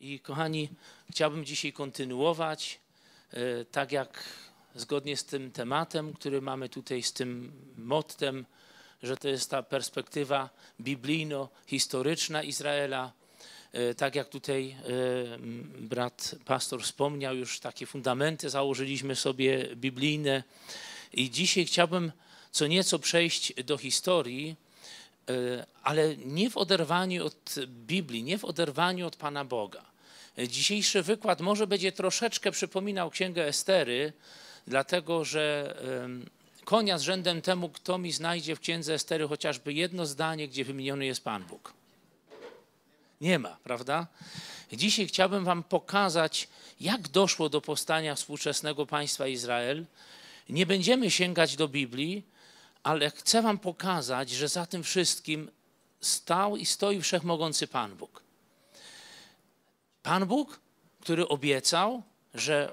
I kochani, chciałbym dzisiaj kontynuować, e, tak jak zgodnie z tym tematem, który mamy tutaj, z tym mottem, że to jest ta perspektywa biblijno-historyczna Izraela. E, tak jak tutaj e, brat pastor wspomniał, już takie fundamenty założyliśmy sobie biblijne. I dzisiaj chciałbym co nieco przejść do historii, Y, ale nie w oderwaniu od Biblii, nie w oderwaniu od Pana Boga. Dzisiejszy wykład może będzie troszeczkę przypominał Księgę Estery, dlatego że y, konia z rzędem temu, kto mi znajdzie w Księdze Estery chociażby jedno zdanie, gdzie wymieniony jest Pan Bóg. Nie ma, prawda? Dzisiaj chciałbym Wam pokazać, jak doszło do powstania współczesnego państwa Izrael. Nie będziemy sięgać do Biblii, ale chcę wam pokazać, że za tym wszystkim stał i stoi wszechmogący Pan Bóg. Pan Bóg, który obiecał, że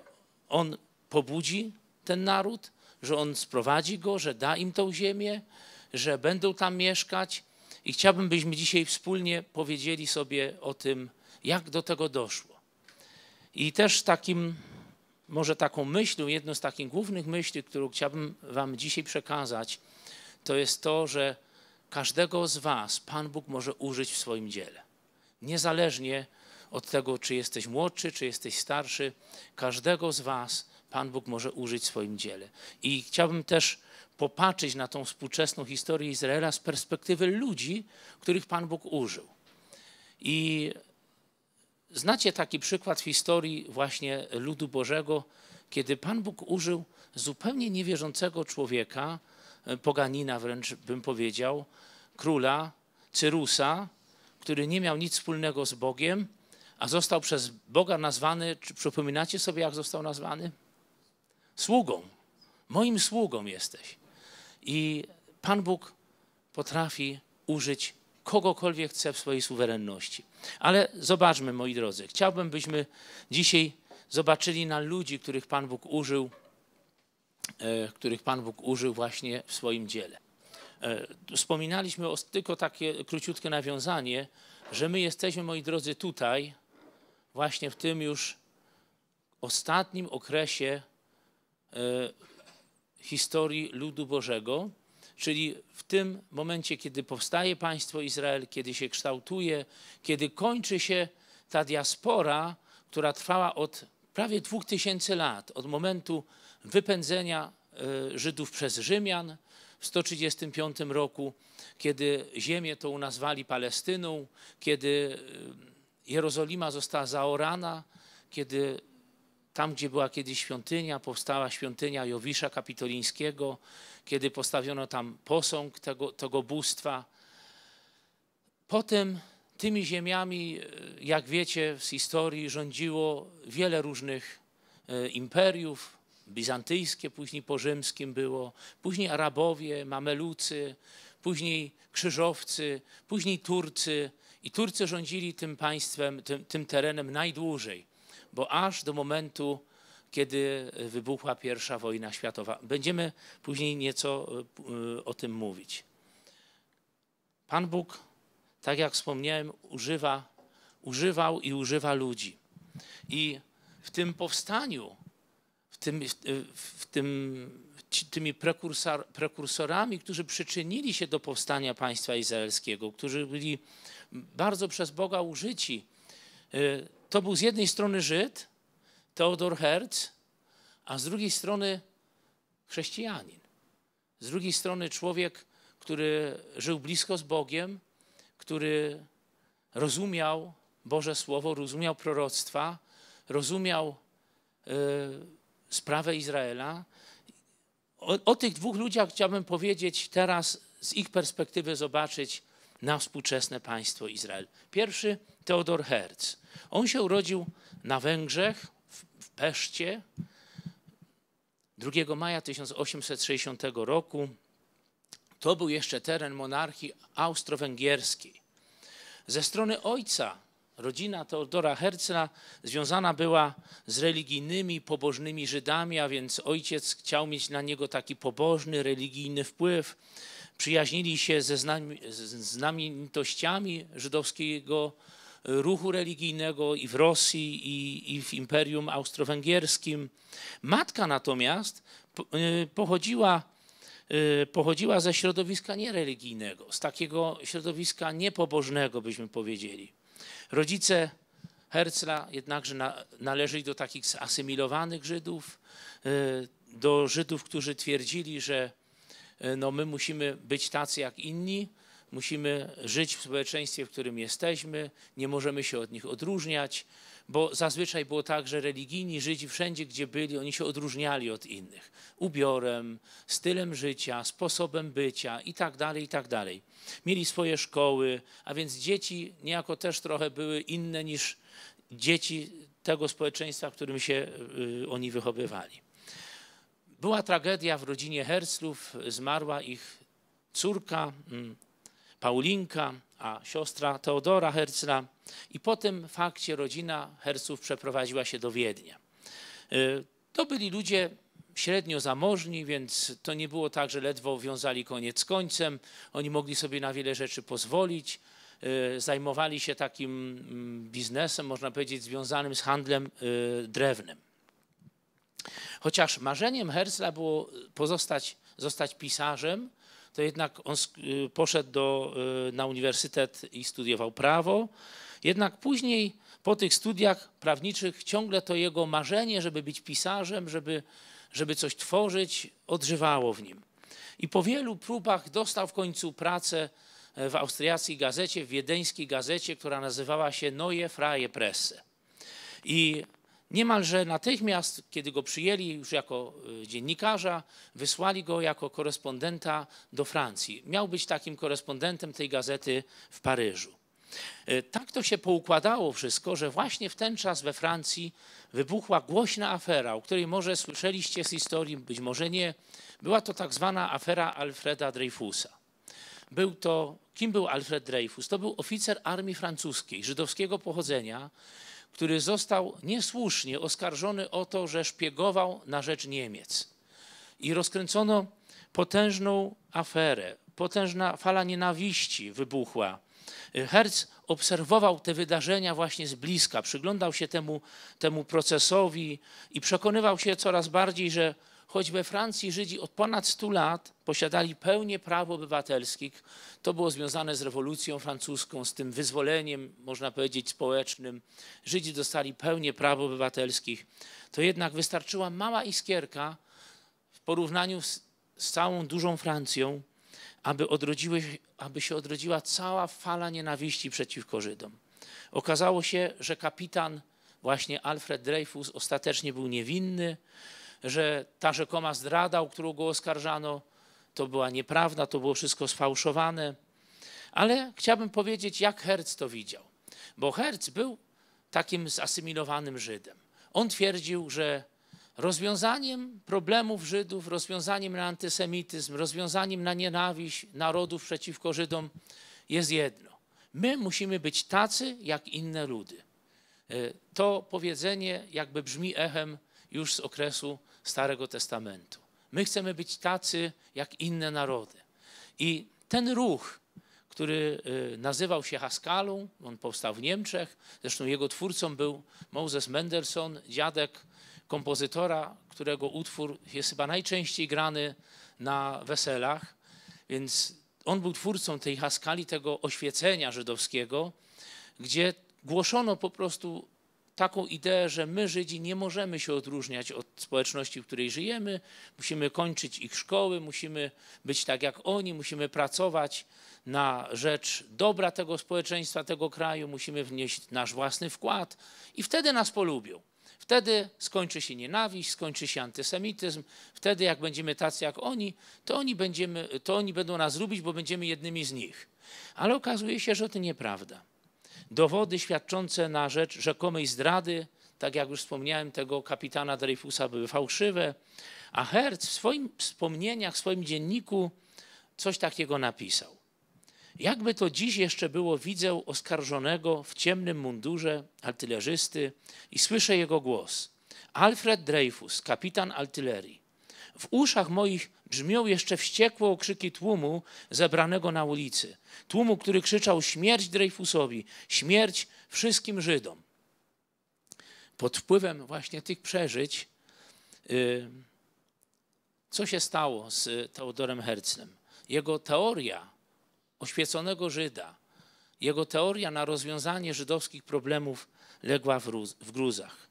On pobudzi ten naród, że On sprowadzi go, że da im tą ziemię, że będą tam mieszkać. I chciałbym, byśmy dzisiaj wspólnie powiedzieli sobie o tym, jak do tego doszło. I też takim, może taką myślą, jedną z takich głównych myśli, którą chciałbym Wam dzisiaj przekazać, to jest to, że każdego z Was Pan Bóg może użyć w swoim dziele. Niezależnie od tego, czy jesteś młodszy, czy jesteś starszy, każdego z Was Pan Bóg może użyć w swoim dziele. I chciałbym też popatrzeć na tą współczesną historię Izraela z perspektywy ludzi, których Pan Bóg użył. I znacie taki przykład w historii właśnie ludu Bożego, kiedy Pan Bóg użył zupełnie niewierzącego człowieka, poganina wręcz bym powiedział, króla Cyrusa, który nie miał nic wspólnego z Bogiem, a został przez Boga nazwany, czy przypominacie sobie, jak został nazwany? Sługą. Moim sługą jesteś. I Pan Bóg potrafi użyć kogokolwiek chce w swojej suwerenności. Ale zobaczmy, moi drodzy, chciałbym, byśmy dzisiaj zobaczyli na ludzi, których Pan Bóg użył E, których Pan Bóg użył właśnie w swoim dziele. E, wspominaliśmy o, tylko takie króciutkie nawiązanie, że my jesteśmy, moi drodzy, tutaj, właśnie w tym już ostatnim okresie e, historii ludu Bożego, czyli w tym momencie, kiedy powstaje państwo Izrael, kiedy się kształtuje, kiedy kończy się ta diaspora, która trwała od prawie dwóch tysięcy lat, od momentu wypędzenia e, Żydów przez Rzymian w 135 roku, kiedy ziemię to nazwali Palestyną, kiedy e, Jerozolima została zaorana, kiedy tam, gdzie była kiedyś świątynia, powstała świątynia Jowisza Kapitolińskiego, kiedy postawiono tam posąg tego, tego bóstwa. Potem tymi ziemiami, e, jak wiecie z historii, rządziło wiele różnych imperiów, bizantyjskie, później po rzymskim było, później Arabowie, Mamelucy, później Krzyżowcy, później Turcy. I Turcy rządzili tym państwem, tym, tym terenem najdłużej, bo aż do momentu, kiedy wybuchła pierwsza wojna światowa. Będziemy później nieco e, o tym mówić. Pan Bóg, tak jak wspomniałem, używa, używał i używa ludzi. I w tym powstaniu tym, y, w tym, tymi prekursor, prekursorami, którzy przyczynili się do powstania państwa izraelskiego, którzy byli bardzo przez Boga użyci. Y, to był z jednej strony Żyd, Teodor Herz, a z drugiej strony chrześcijanin. Z drugiej strony człowiek, który żył blisko z Bogiem, który rozumiał Boże Słowo, rozumiał proroctwa, rozumiał y, sprawę Izraela. O, o, tych dwóch ludziach chciałbym powiedzieć teraz, z ich perspektywy zobaczyć na współczesne państwo Izrael. Pierwszy Teodor Herz. On się urodził na Węgrzech, w, w Peszcie, 2 maja 1860 roku. To był jeszcze teren monarchii austro-węgierskiej. Ze strony ojca Rodzina Teodora Herzla związana była z religijnymi, pobożnymi Żydami, a więc ojciec chciał mieć na niego taki pobożny, religijny wpływ. Przyjaźnili się ze znamienitościami żydowskiego ruchu religijnego i w Rosji, i, i w Imperium Austro-Węgierskim. Matka natomiast y, pochodziła, y, pochodziła ze środowiska niereligijnego, z takiego środowiska niepobożnego, byśmy powiedzieli. Rodzice Herzla jednakże należeli do takich asymilowanych Żydów, e, do Żydów, którzy twierdzili, że e, no my musimy być tacy jak inni, musimy żyć w społeczeństwie, w którym jesteśmy, nie możemy się od nich odróżniać, bo zazwyczaj było tak, że religijni Żydzi wszędzie, gdzie byli, oni się odróżniali od innych. Ubiorem, stylem życia, sposobem bycia i tak dalej, i tak dalej. Mieli swoje szkoły, a więc dzieci niejako też trochę były inne niż dzieci tego społeczeństwa, w którym się y, oni wychowywali. Była tragedia w rodzinie Herzlów, zmarła ich córka mm, Paulinka, a siostra Teodora Hercla I po tym fakcie rodzina Herców przeprowadziła się do Wiednia. Y, to byli ludzie średnio zamożni, więc to nie było tak, że ledwo wiązali koniec końcem. Oni mogli sobie na wiele rzeczy pozwolić. Y, zajmowali się takim mm, biznesem, można powiedzieć, związanym z handlem y, drewnem. Chociaż marzeniem Herzla było pozostać, zostać pisarzem, to jednak on y, poszedł do, y, na uniwersytet i studiował prawo. Jednak później po tych studiach prawniczych ciągle to jego marzenie, żeby być pisarzem, żeby, żeby coś tworzyć, odżywało w nim. I po wielu próbach dostał w końcu pracę e, w austriackiej gazecie, w wiedeńskiej gazecie, która nazywała się Neue Freie Presse. I Niemalże natychmiast, kiedy go przyjęli już jako y, dziennikarza, wysłali go jako korespondenta do Francji. Miał być takim korespondentem tej gazety w Paryżu. Y, tak to się poukładało wszystko, że właśnie w ten czas we Francji wybuchła głośna afera, o której może słyszeliście z historii, być może nie. Była to tak zwana afera Alfreda Dreyfusa. Był to, kim był Alfred Dreyfus? To był oficer armii francuskiej, żydowskiego pochodzenia, który został niesłusznie oskarżony o to, że szpiegował na rzecz Niemiec. I rozkręcono potężną aferę, potężna fala nienawiści wybuchła. Herz obserwował te wydarzenia właśnie z bliska, przyglądał się temu, temu procesowi i przekonywał się coraz bardziej, że choć we Francji Żydzi od ponad 100 lat posiadali pełnię praw obywatelskich, to było związane z rewolucją francuską, z tym wyzwoleniem, można powiedzieć, społecznym. Żydzi dostali pełnię praw obywatelskich. To jednak wystarczyła mała iskierka w porównaniu z, z całą dużą Francją, aby, odrodziły, aby się odrodziła cała fala nienawiści przeciwko Żydom. Okazało się, że kapitan właśnie Alfred Dreyfus ostatecznie był niewinny, że ta rzekoma zdrada, o którą go oskarżano, to była nieprawda, to było wszystko sfałszowane. Ale chciałbym powiedzieć, jak Herz to widział. Bo Herz był takim zasymilowanym Żydem. On twierdził, że rozwiązaniem problemów Żydów, rozwiązaniem na antysemityzm, rozwiązaniem na nienawiść narodów przeciwko Żydom jest jedno. My musimy być tacy jak inne ludy. E, to powiedzenie jakby brzmi echem już z okresu Starego Testamentu. My chcemy być tacy jak inne narody. I ten ruch, który y, nazywał się Haskalą, on powstał w Niemczech, zresztą jego twórcą był Moses Mendelssohn, dziadek kompozytora, którego utwór jest chyba najczęściej grany na weselach, więc on był twórcą tej Haskali, tego oświecenia żydowskiego, gdzie głoszono po prostu taką ideę, że my Żydzi nie możemy się odróżniać od społeczności, w której żyjemy, musimy kończyć ich szkoły, musimy być tak jak oni, musimy pracować na rzecz dobra tego społeczeństwa, tego kraju, musimy wnieść nasz własny wkład i wtedy nas polubią. Wtedy skończy się nienawiść, skończy się antysemityzm. Wtedy, jak będziemy tacy jak oni, to oni, będziemy, to oni będą nas lubić, bo będziemy jednymi z nich. Ale okazuje się, że to nieprawda dowody świadczące na rzecz rzekomej zdrady, tak jak już wspomniałem, tego kapitana Dreyfusa były fałszywe, a Hertz w swoim wspomnieniach, w swoim dzienniku coś takiego napisał. Jakby to dziś jeszcze było, widzę oskarżonego w ciemnym mundurze artylerzysty i słyszę jego głos. Alfred Dreyfus, kapitan artylerii w uszach moich brzmią jeszcze wściekłe okrzyki tłumu zebranego na ulicy. Tłumu, który krzyczał śmierć Dreyfusowi, śmierć wszystkim Żydom. Pod wpływem właśnie tych przeżyć, y, co się stało z Teodorem Herzlem? Jego teoria oświeconego Żyda, jego teoria na rozwiązanie żydowskich problemów legła w gruzach.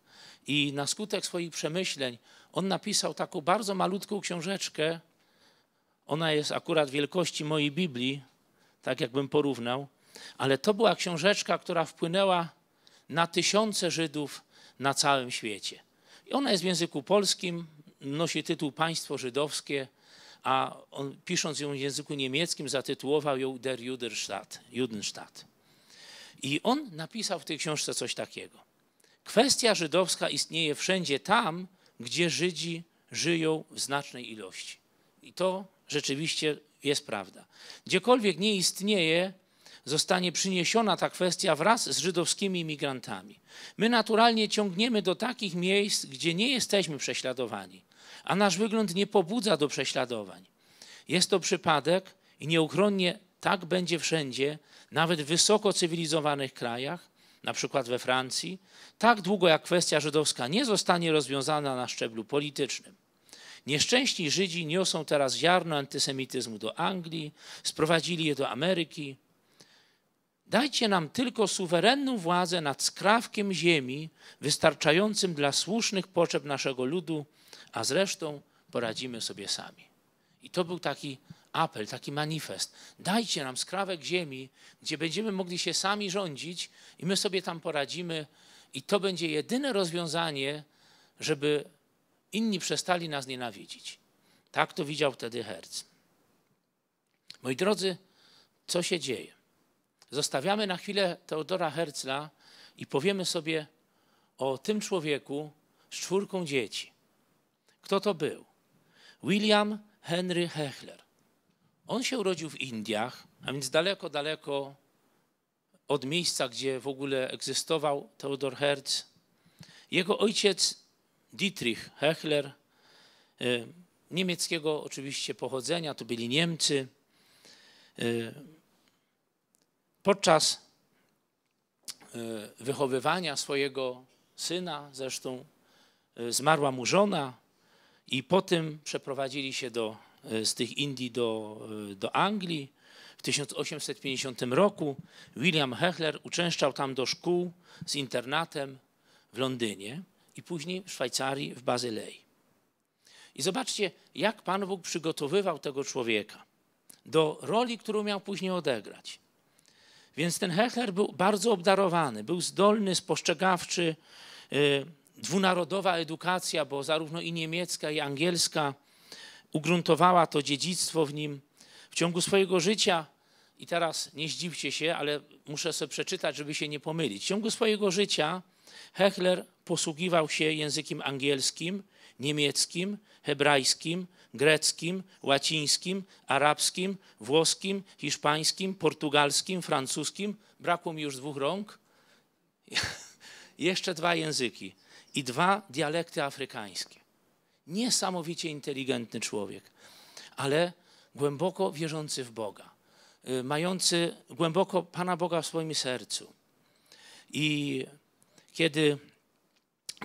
I na skutek swoich przemyśleń on napisał taką bardzo malutką książeczkę. Ona jest akurat wielkości mojej Biblii, tak jakbym porównał, ale to była książeczka, która wpłynęła na tysiące Żydów na całym świecie. I ona jest w języku polskim, nosi tytuł Państwo Żydowskie, a on pisząc ją w języku niemieckim zatytułował ją Der Judenstaat. Judenstaat. I on napisał w tej książce coś takiego. Kwestia żydowska istnieje wszędzie tam, gdzie Żydzi żyją w znacznej ilości. I to rzeczywiście jest prawda. Gdziekolwiek nie istnieje, zostanie przyniesiona ta kwestia wraz z żydowskimi imigrantami. My naturalnie ciągniemy do takich miejsc, gdzie nie jesteśmy prześladowani, a nasz wygląd nie pobudza do prześladowań. Jest to przypadek i nieuchronnie tak będzie wszędzie, nawet w wysoko cywilizowanych krajach, na przykład we Francji, tak długo jak kwestia żydowska nie zostanie rozwiązana na szczeblu politycznym. Nieszczęśni Żydzi niosą teraz ziarno antysemityzmu do Anglii, sprowadzili je do Ameryki. Dajcie nam tylko suwerenną władzę nad skrawkiem ziemi, wystarczającym dla słusznych potrzeb naszego ludu, a zresztą poradzimy sobie sami. I to był taki apel, taki manifest. Dajcie nam skrawek ziemi, gdzie będziemy mogli się sami rządzić i my sobie tam poradzimy. I to będzie jedyne rozwiązanie, żeby inni przestali nas nienawidzić. Tak to widział wtedy Herz. Moi drodzy, co się dzieje? Zostawiamy na chwilę Teodora Herzla i powiemy sobie o tym człowieku z czwórką dzieci. Kto to był? William Henry Hechler. On się urodził w Indiach, a więc daleko, daleko od miejsca, gdzie w ogóle egzystował Theodor Herz. Jego ojciec Dietrich Hechler, y, niemieckiego oczywiście pochodzenia, to byli Niemcy. Y, podczas y, wychowywania swojego syna, zresztą zmarła mu żona, i po tym przeprowadzili się do z tych Indii do, do Anglii. W 1850 roku William Hechler uczęszczał tam do szkół z internatem w Londynie i później w Szwajcarii w Bazylei. I zobaczcie, jak Pan Bóg przygotowywał tego człowieka do roli, którą miał później odegrać. Więc ten Hechler był bardzo obdarowany, był zdolny, spostrzegawczy, y, dwunarodowa edukacja, bo zarówno i niemiecka, i angielska ugruntowała to dziedzictwo w nim w ciągu swojego życia. I teraz nie zdziwcie się, ale muszę sobie przeczytać, żeby się nie pomylić. W ciągu swojego życia Hechler posługiwał się językiem angielskim, niemieckim, hebrajskim, greckim, łacińskim, arabskim, włoskim, hiszpańskim, portugalskim, francuskim. Brakło mi już dwóch rąk. Jeszcze dwa języki i dwa dialekty afrykańskie. Niesamowicie inteligentny człowiek, ale głęboko wierzący w Boga, y, mający głęboko Pana Boga w swoim sercu. I kiedy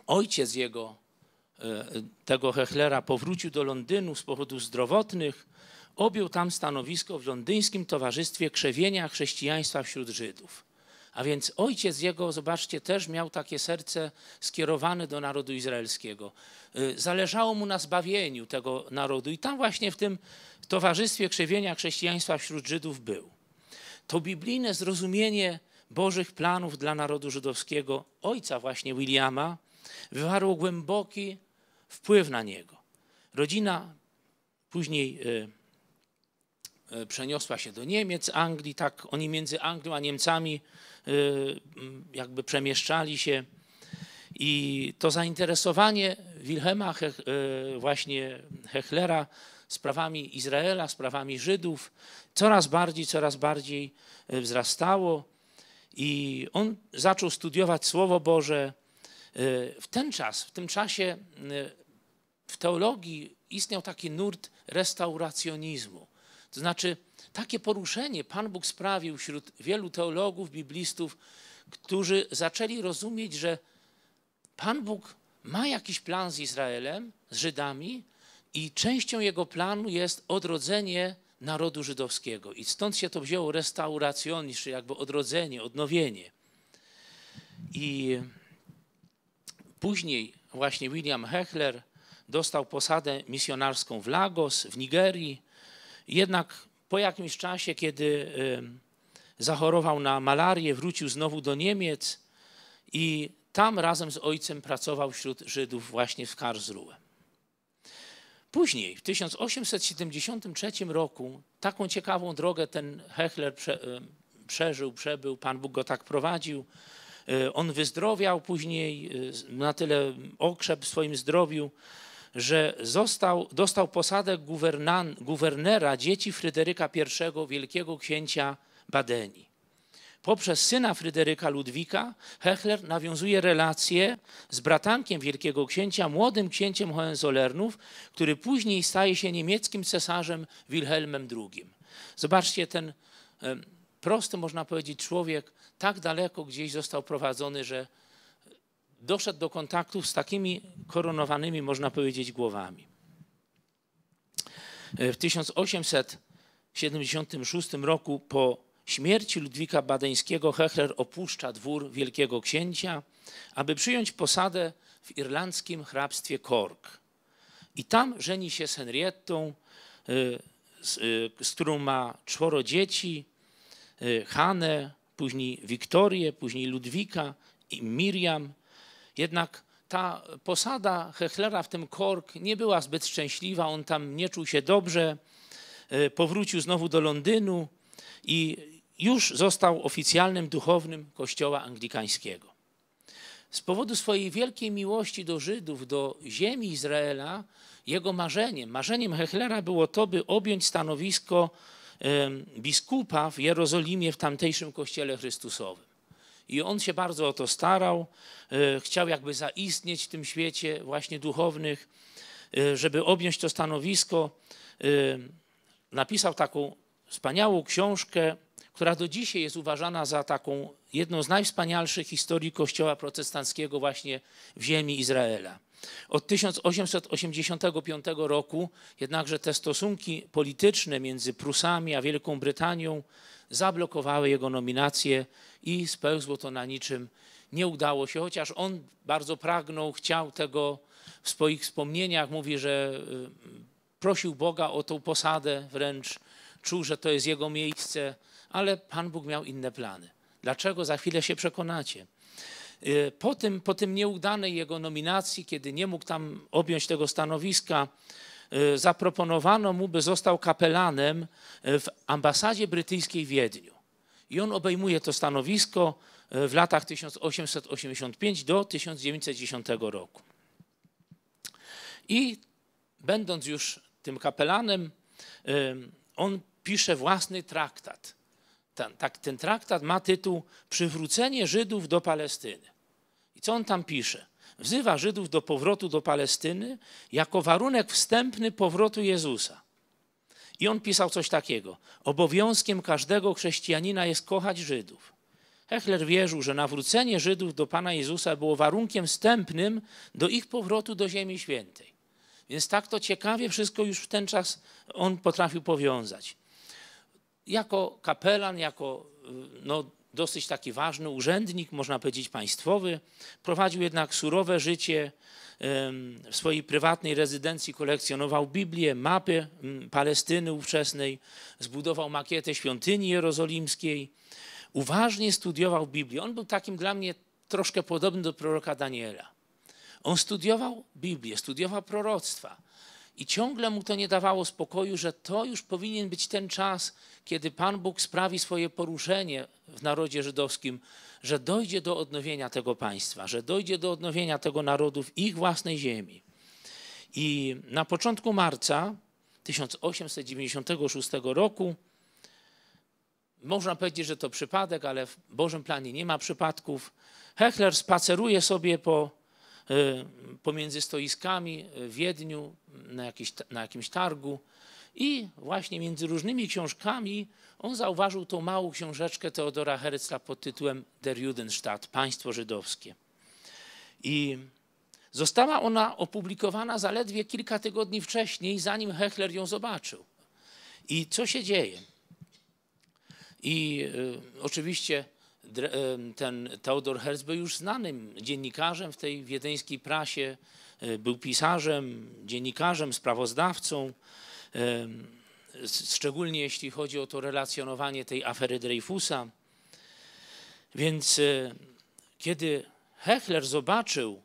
ojciec jego, y, tego Hechlera, powrócił do Londynu z powodów zdrowotnych, objął tam stanowisko w londyńskim Towarzystwie Krzewienia Chrześcijaństwa wśród Żydów. A więc ojciec jego, zobaczcie, też miał takie serce skierowane do narodu izraelskiego. Y, zależało mu na zbawieniu tego narodu i tam właśnie w tym towarzystwie krzewienia chrześcijaństwa wśród Żydów był. To biblijne zrozumienie Bożych planów dla narodu żydowskiego, ojca właśnie Williama, wywarło głęboki wpływ na niego. Rodzina później y, E, przeniosła się do Niemiec, Anglii, tak oni między Anglią a Niemcami e, jakby przemieszczali się. I to zainteresowanie Wilhelma e, właśnie Hechlera sprawami Izraela, sprawami Żydów coraz bardziej, coraz bardziej wzrastało. I on zaczął studiować Słowo Boże. W ten czas, w tym czasie w teologii istniał taki nurt restauracjonizmu. To znaczy, takie poruszenie Pan Bóg sprawił wśród wielu teologów, biblistów, którzy zaczęli rozumieć, że Pan Bóg ma jakiś plan z Izraelem, z Żydami, i częścią jego planu jest odrodzenie narodu żydowskiego. I stąd się to wzięło restauracjonizm, czy jakby odrodzenie, odnowienie. I później właśnie William Hechler dostał posadę misjonarską w Lagos, w Nigerii. Jednak po jakimś czasie, kiedy y, zachorował na malarię, wrócił znowu do Niemiec i tam razem z ojcem pracował wśród Żydów właśnie w Karlsruhe. Później, w 1873 roku, taką ciekawą drogę ten Hechler prze, y, przeżył, przebył, Pan Bóg go tak prowadził. Y, on wyzdrowiał później, na tyle okrzep w swoim zdrowiu, że został, dostał posadę guwernan, guwernera dzieci Fryderyka I, wielkiego księcia Badeni. Poprzez syna Fryderyka Ludwika Hechler nawiązuje relacje z bratankiem wielkiego księcia, młodym księciem Hohenzollernów, który później staje się niemieckim cesarzem Wilhelmem II. Zobaczcie, ten prosty, można powiedzieć, człowiek tak daleko gdzieś został prowadzony, że doszedł do kontaktów z takimi koronowanymi, można powiedzieć, głowami. E, w 1876 roku po śmierci Ludwika Badeńskiego Hechler opuszcza dwór wielkiego księcia, aby przyjąć posadę w irlandzkim hrabstwie Cork. I tam żeni się z Henriettą, e, z, e, z którą ma czworo dzieci, Hanę, później Wiktorię, później Ludwika i Miriam jednak ta posada Hechlera w tym Kork nie była zbyt szczęśliwa, on tam nie czuł się dobrze, e, powrócił znowu do Londynu i już został oficjalnym duchownym kościoła anglikańskiego. Z powodu swojej wielkiej miłości do Żydów, do ziemi Izraela, jego marzeniem, marzeniem Hechlera było to, by objąć stanowisko biskupa w Jerozolimie w tamtejszym kościele Chrystusowym. I on się bardzo o to starał, e, chciał jakby zaistnieć w tym świecie właśnie duchownych, e, żeby objąć to stanowisko. E, napisał taką wspaniałą książkę, która do dzisiaj jest uważana za taką jedną z najwspanialszych historii Kościoła protestanckiego właśnie w ziemi Izraela. Od 1885 roku jednakże te stosunki polityczne między Prusami a Wielką Brytanią zablokowały jego nominację i spełzło to na niczym. Nie udało się, chociaż on bardzo pragnął, chciał tego w swoich wspomnieniach. Mówi, że y, prosił Boga o tą posadę wręcz, czuł, że to jest jego miejsce, ale Pan Bóg miał inne plany. Dlaczego? Za chwilę się przekonacie. Y, po tym, po tym nieudanej jego nominacji, kiedy nie mógł tam objąć tego stanowiska, y, zaproponowano mu, by został kapelanem y, w ambasadzie brytyjskiej w Wiedniu. I on obejmuje to stanowisko w latach 1885 do 1910 roku. I będąc już tym kapelanem, on pisze własny traktat ten, tak, ten traktat ma tytuł Przywrócenie Żydów do Palestyny. I co on tam pisze? Wzywa Żydów do powrotu do Palestyny jako warunek wstępny powrotu Jezusa. I on pisał coś takiego: Obowiązkiem każdego chrześcijanina jest kochać Żydów. Hechler wierzył, że nawrócenie Żydów do Pana Jezusa było warunkiem wstępnym do ich powrotu do Ziemi Świętej. Więc tak to ciekawie wszystko już w ten czas on potrafił powiązać jako kapelan, jako y, no, dosyć taki ważny urzędnik, można powiedzieć państwowy, prowadził jednak surowe życie. W swojej prywatnej rezydencji kolekcjonował Biblię, mapy Palestyny ówczesnej, zbudował makietę świątyni jerozolimskiej. Uważnie studiował Biblię. On był takim dla mnie troszkę podobny do proroka Daniela. On studiował Biblię, studiował proroctwa i ciągle mu to nie dawało spokoju, że to już powinien być ten czas, kiedy Pan Bóg sprawi swoje poruszenie w narodzie żydowskim, że dojdzie do odnowienia tego państwa, że dojdzie do odnowienia tego narodu w ich własnej ziemi. I na początku marca 1896 roku, można powiedzieć, że to przypadek, ale w Bożym planie nie ma przypadków, Hechler spaceruje sobie po Y, pomiędzy stoiskami w Wiedniu na, jakiś, na jakimś targu. I właśnie między różnymi książkami on zauważył tą małą książeczkę Teodora Herzla pod tytułem Der Judenstaat, Państwo Żydowskie. I została ona opublikowana zaledwie kilka tygodni wcześniej, zanim Hechler ją zobaczył. I co się dzieje? I y, oczywiście E, ten Teodor Herz był już znanym dziennikarzem w tej wiedeńskiej prasie, e, był pisarzem, dziennikarzem, sprawozdawcą, e, szczególnie jeśli chodzi o to relacjonowanie tej afery Dreyfusa. Więc kiedy Hechler zobaczył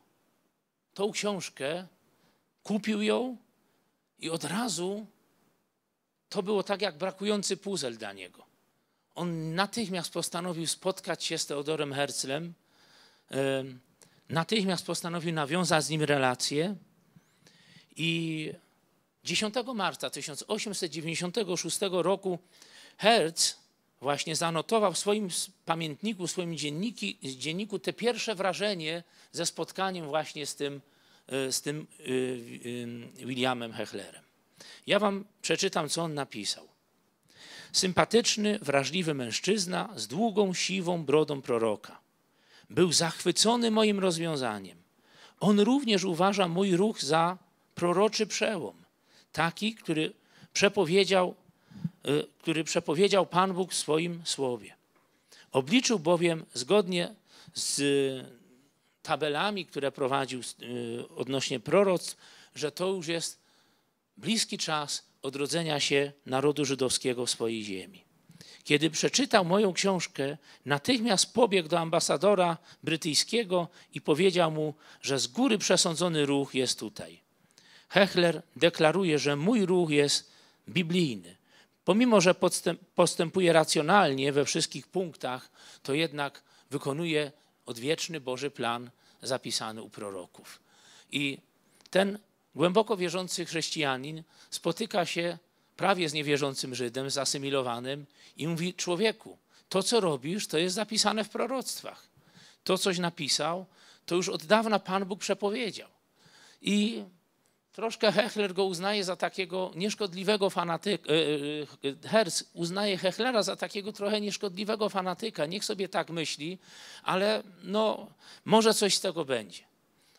tą książkę, kupił ją i od razu to było tak jak brakujący puzel dla niego on natychmiast postanowił spotkać się z Teodorem Herzlem, natychmiast postanowił nawiązać z nim relacje i 10 marca 1896 roku Herz właśnie zanotował w swoim pamiętniku, w swoim dzienniki, dzienniku te pierwsze wrażenie ze spotkaniem właśnie z tym, e, z tym y, y, Williamem Hechlerem. Ja wam przeczytam, co on napisał sympatyczny, wrażliwy mężczyzna z długą, siwą brodą proroka. Był zachwycony moim rozwiązaniem. On również uważa mój ruch za proroczy przełom, taki, który przepowiedział, e, który przepowiedział Pan Bóg w swoim słowie. Obliczył bowiem zgodnie z e, tabelami, które prowadził e, odnośnie proroc, że to już jest bliski czas odrodzenia się narodu żydowskiego w swojej ziemi. Kiedy przeczytał moją książkę, natychmiast pobiegł do ambasadora brytyjskiego i powiedział mu, że z góry przesądzony ruch jest tutaj. Hechler deklaruje, że mój ruch jest biblijny. Pomimo, że postępuje racjonalnie we wszystkich punktach, to jednak wykonuje odwieczny Boży plan zapisany u proroków. I ten głęboko wierzący chrześcijanin spotyka się prawie z niewierzącym Żydem, z asymilowanym i mówi: Człowieku, to co robisz, to jest zapisane w proroctwach. To coś napisał, to już od dawna Pan Bóg przepowiedział. I troszkę Hechler go uznaje za takiego nieszkodliwego fanatyka. E, e, e, Herz uznaje Hechlera za takiego trochę nieszkodliwego fanatyka. Niech sobie tak myśli, ale no, może coś z tego będzie.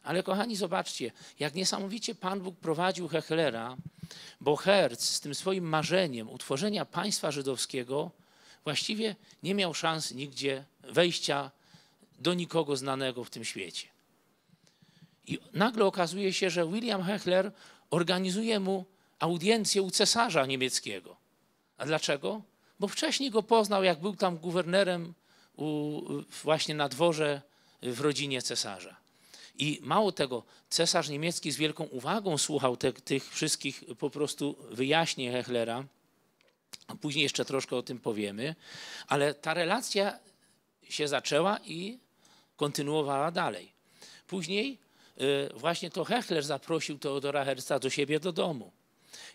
Ale kochani, zobaczcie, jak niesamowicie Pan Bóg prowadził Hechlera, bo Herz z tym swoim marzeniem utworzenia państwa żydowskiego właściwie nie miał szans nigdzie wejścia do nikogo znanego w tym świecie. I nagle okazuje się, że William Hechler organizuje mu audiencję u cesarza niemieckiego. A dlaczego? Bo wcześniej go poznał, jak był tam guwernerem u, właśnie na dworze w rodzinie cesarza. I mało tego, cesarz niemiecki z wielką uwagą słuchał te, tych wszystkich po prostu wyjaśnień Hechlera. Później jeszcze troszkę o tym powiemy, ale ta relacja się zaczęła i kontynuowała dalej. Później y, właśnie to Hechler zaprosił Teodora Herca do siebie do domu.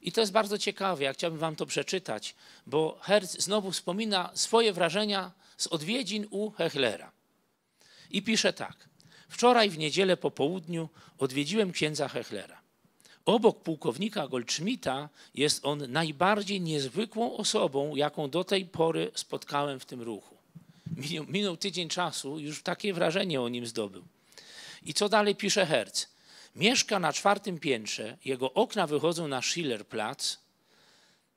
I to jest bardzo ciekawe, ja chciałbym wam to przeczytać, bo Herz znowu wspomina swoje wrażenia z odwiedzin u Hechlera. I pisze tak. Wczoraj w niedzielę po południu odwiedziłem księdza Hechlera. Obok pułkownika Goldschmidta jest on najbardziej niezwykłą osobą, jaką do tej pory spotkałem w tym ruchu. Minął, minął tydzień czasu, już takie wrażenie o nim zdobył. I co dalej pisze Herz? Mieszka na czwartym piętrze, jego okna wychodzą na Schillerplatz.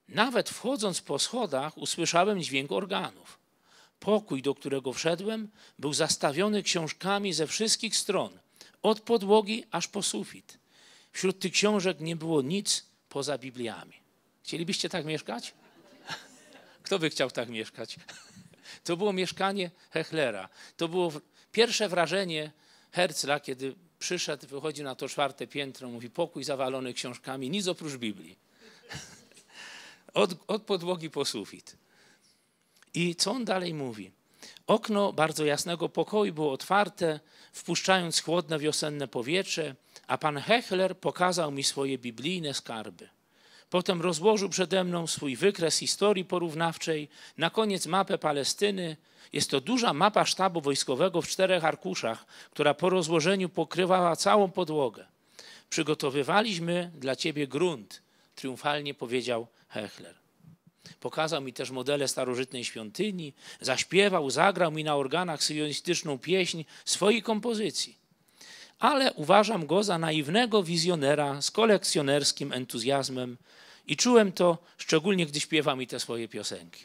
Nawet wchodząc po schodach usłyszałem dźwięk organów. Pokój, do którego wszedłem, był zastawiony książkami ze wszystkich stron, od podłogi aż po sufit. Wśród tych książek nie było nic poza Bibliami. Chcielibyście tak mieszkać? Kto by chciał tak mieszkać? To było mieszkanie Hechlera. To było pierwsze wrażenie Herzla, kiedy przyszedł, wychodzi na to czwarte piętro, mówi pokój zawalony książkami, nic oprócz Biblii. Od, od podłogi po sufit. I co on dalej mówi? Okno bardzo jasnego pokoju było otwarte, wpuszczając chłodne wiosenne powietrze, a pan Hechler pokazał mi swoje biblijne skarby. Potem rozłożył przede mną swój wykres historii porównawczej, na koniec mapę Palestyny. Jest to duża mapa sztabu wojskowego w czterech arkuszach, która po rozłożeniu pokrywała całą podłogę. Przygotowywaliśmy dla ciebie grunt, triumfalnie powiedział Hechler. Pokazał mi też modele starożytnej świątyni, zaśpiewał, zagrał mi na organach syjonistyczną pieśń swojej kompozycji. Ale uważam go za naiwnego wizjonera z kolekcjonerskim entuzjazmem i czułem to szczególnie, gdy śpiewa mi te swoje piosenki.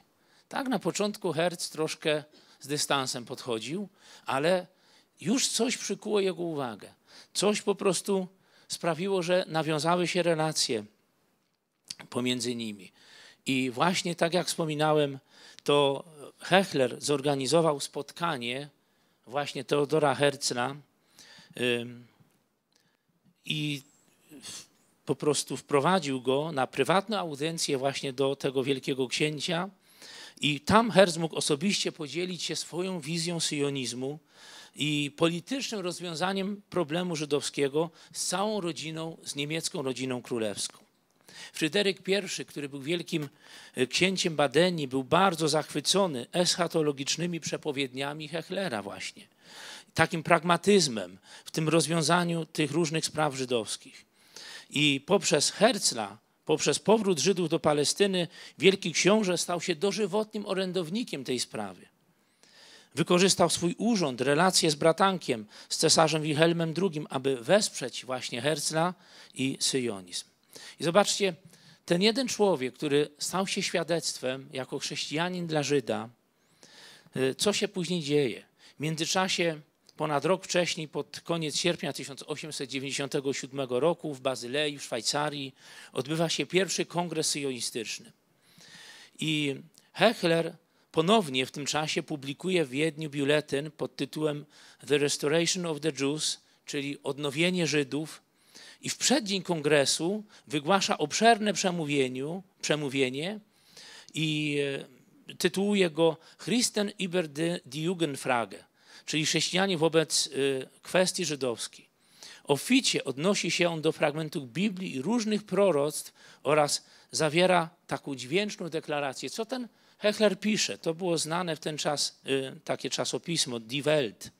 Tak na początku Hertz troszkę z dystansem podchodził, ale już coś przykuło jego uwagę. Coś po prostu sprawiło, że nawiązały się relacje pomiędzy nimi. I właśnie tak jak wspominałem, to Hechler zorganizował spotkanie właśnie Teodora Herzla i po prostu wprowadził go na prywatną audiencję właśnie do tego wielkiego księcia. I tam Herz mógł osobiście podzielić się swoją wizją syjonizmu i politycznym rozwiązaniem problemu żydowskiego z całą rodziną, z niemiecką rodziną królewską. Fryderyk I, który był wielkim e, księciem Badeni, był bardzo zachwycony eschatologicznymi przepowiedniami Hechlera właśnie. Takim pragmatyzmem w tym rozwiązaniu tych różnych spraw żydowskich. I poprzez Herzla poprzez powrót Żydów do Palestyny wielki książę stał się dożywotnim orędownikiem tej sprawy. Wykorzystał swój urząd, relacje z bratankiem, z cesarzem Wilhelmem II, aby wesprzeć właśnie Herzla i syjonizm. I zobaczcie, ten jeden człowiek, który stał się świadectwem jako chrześcijanin dla Żyda, y, co się później dzieje? W międzyczasie, ponad rok wcześniej, pod koniec sierpnia 1897 roku w Bazylei, w Szwajcarii, odbywa się pierwszy kongres syjonistyczny. I Hechler ponownie w tym czasie publikuje w Wiedniu biuletyn pod tytułem The Restoration of the Jews, czyli Odnowienie Żydów, i w przeddzień kongresu wygłasza obszerne przemówienie i e, tytułuje go Christen über die Jugendfrage, czyli chrześcijanie wobec e, kwestii żydowskiej. Oficie odnosi się on do fragmentów Biblii i różnych proroctw oraz zawiera taką dźwięczną deklarację. Co ten Hechler pisze? To było znane w ten czas, e, takie czasopismo, Die Welt.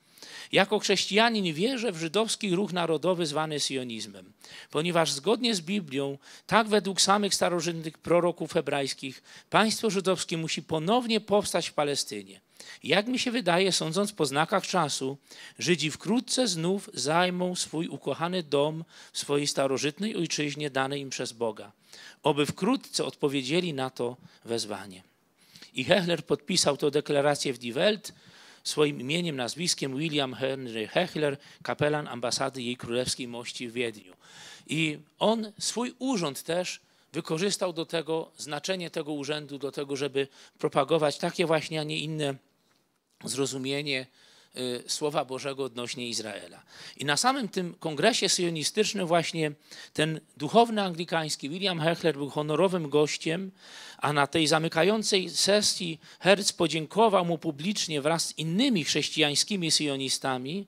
Jako chrześcijanin wierzę w żydowski ruch narodowy zwany sionizmem, ponieważ zgodnie z Biblią, tak według samych starożytnych proroków hebrajskich, państwo żydowskie musi ponownie powstać w Palestynie. Jak mi się wydaje, sądząc po znakach czasu, Żydzi wkrótce znów zajmą swój ukochany dom w swojej starożytnej ojczyźnie danej im przez Boga. Oby wkrótce odpowiedzieli na to wezwanie. I Hechler podpisał tę deklarację w Die Welt swoim imieniem, nazwiskiem William Henry Hechler, kapelan ambasady jej królewskiej mości w Wiedniu. I on swój urząd też wykorzystał do tego, znaczenie tego urzędu do tego, żeby propagować takie właśnie, a nie inne zrozumienie Y, Słowa Bożego odnośnie Izraela. I na samym tym kongresie syjonistycznym właśnie ten duchowny anglikański William Hechler był honorowym gościem, a na tej zamykającej sesji Herz podziękował mu publicznie wraz z innymi chrześcijańskimi syjonistami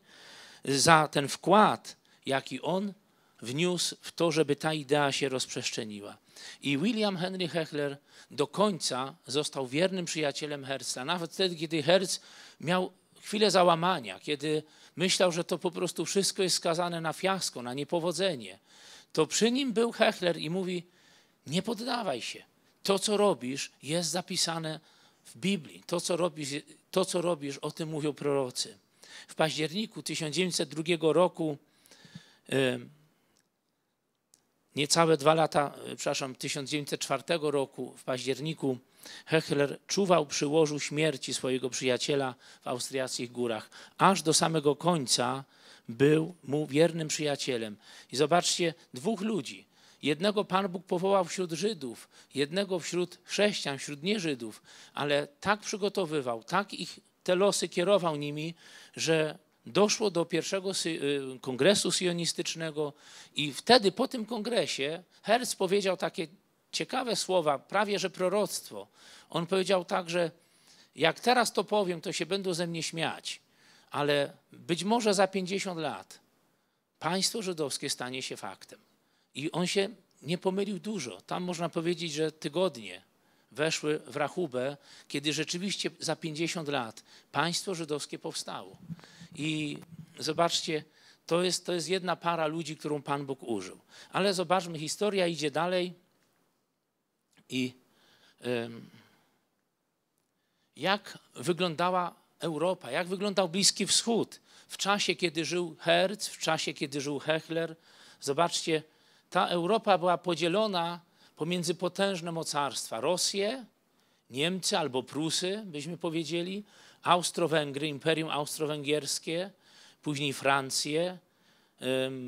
za ten wkład, jaki on wniósł w to, żeby ta idea się rozprzestrzeniła. I William Henry Hechler do końca został wiernym przyjacielem Herza. Nawet wtedy, kiedy Herz miał chwilę załamania, kiedy myślał, że to po prostu wszystko jest skazane na fiasko, na niepowodzenie, to przy nim był Hechler i mówi: Nie poddawaj się. To, co robisz, jest zapisane w Biblii. To, co robisz, to, co robisz o tym mówią prorocy. W październiku 1902 roku, niecałe dwa lata, e, przepraszam, 1904 roku, w październiku Hechler czuwał przy łożu śmierci swojego przyjaciela w austriackich górach. Aż do samego końca był mu wiernym przyjacielem. I zobaczcie, dwóch ludzi. Jednego Pan Bóg powołał wśród Żydów, jednego wśród chrześcijan, wśród nieżydów, ale tak przygotowywał, tak ich te losy kierował nimi, że doszło do pierwszego y, kongresu sionistycznego i wtedy po tym kongresie Herz powiedział takie ciekawe słowa, prawie że proroctwo. On powiedział tak, że jak teraz to powiem, to się będą ze mnie śmiać, ale być może za 50 lat państwo żydowskie stanie się faktem. I on się nie pomylił dużo. Tam można powiedzieć, że tygodnie weszły w rachubę, kiedy rzeczywiście za 50 lat państwo żydowskie powstało. I zobaczcie, to jest, to jest jedna para ludzi, którą Pan Bóg użył. Ale zobaczmy, historia idzie dalej i jak wyglądała Europa, jak wyglądał Bliski Wschód w czasie, kiedy żył Herz, w czasie, kiedy żył Hechler. Zobaczcie, ta Europa była podzielona pomiędzy potężne mocarstwa Rosję, Niemcy albo Prusy, byśmy powiedzieli, Austro-Węgry, Imperium Austro-Węgierskie, później Francję.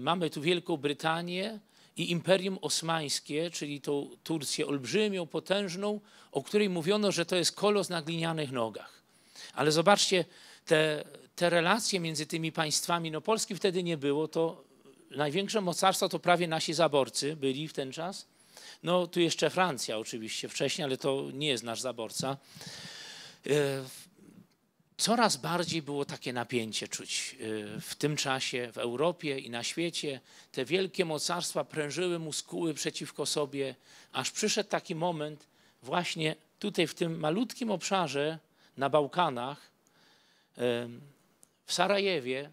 Mamy tu Wielką Brytanię, i Imperium Osmańskie, czyli tą Turcję olbrzymią, potężną, o której mówiono, że to jest kolos na glinianych nogach. Ale zobaczcie, te, te relacje między tymi państwami, no Polski wtedy nie było, to największe mocarstwa to prawie nasi zaborcy byli w ten czas. No tu jeszcze Francja oczywiście wcześniej, ale to nie jest nasz zaborca. E, coraz bardziej było takie napięcie czuć y, w tym czasie w Europie i na świecie. Te wielkie mocarstwa prężyły muskuły przeciwko sobie, aż przyszedł taki moment właśnie tutaj w tym malutkim obszarze na Bałkanach, y, w Sarajewie,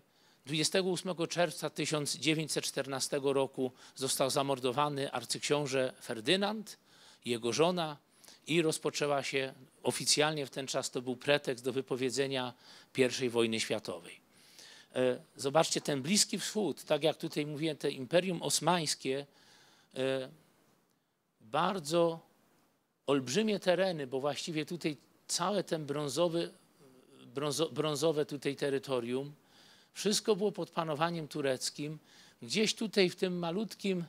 28 czerwca 1914 roku został zamordowany arcyksiąże Ferdynand, jego żona i rozpoczęła się oficjalnie w ten czas to był pretekst do wypowiedzenia I wojny światowej. E, zobaczcie, ten Bliski Wschód, tak jak tutaj mówiłem, Imperium Osmańskie, e, bardzo olbrzymie tereny, bo właściwie tutaj całe ten brązowy, brązo, brązowe tutaj terytorium, wszystko było pod panowaniem tureckim. Gdzieś tutaj w tym malutkim,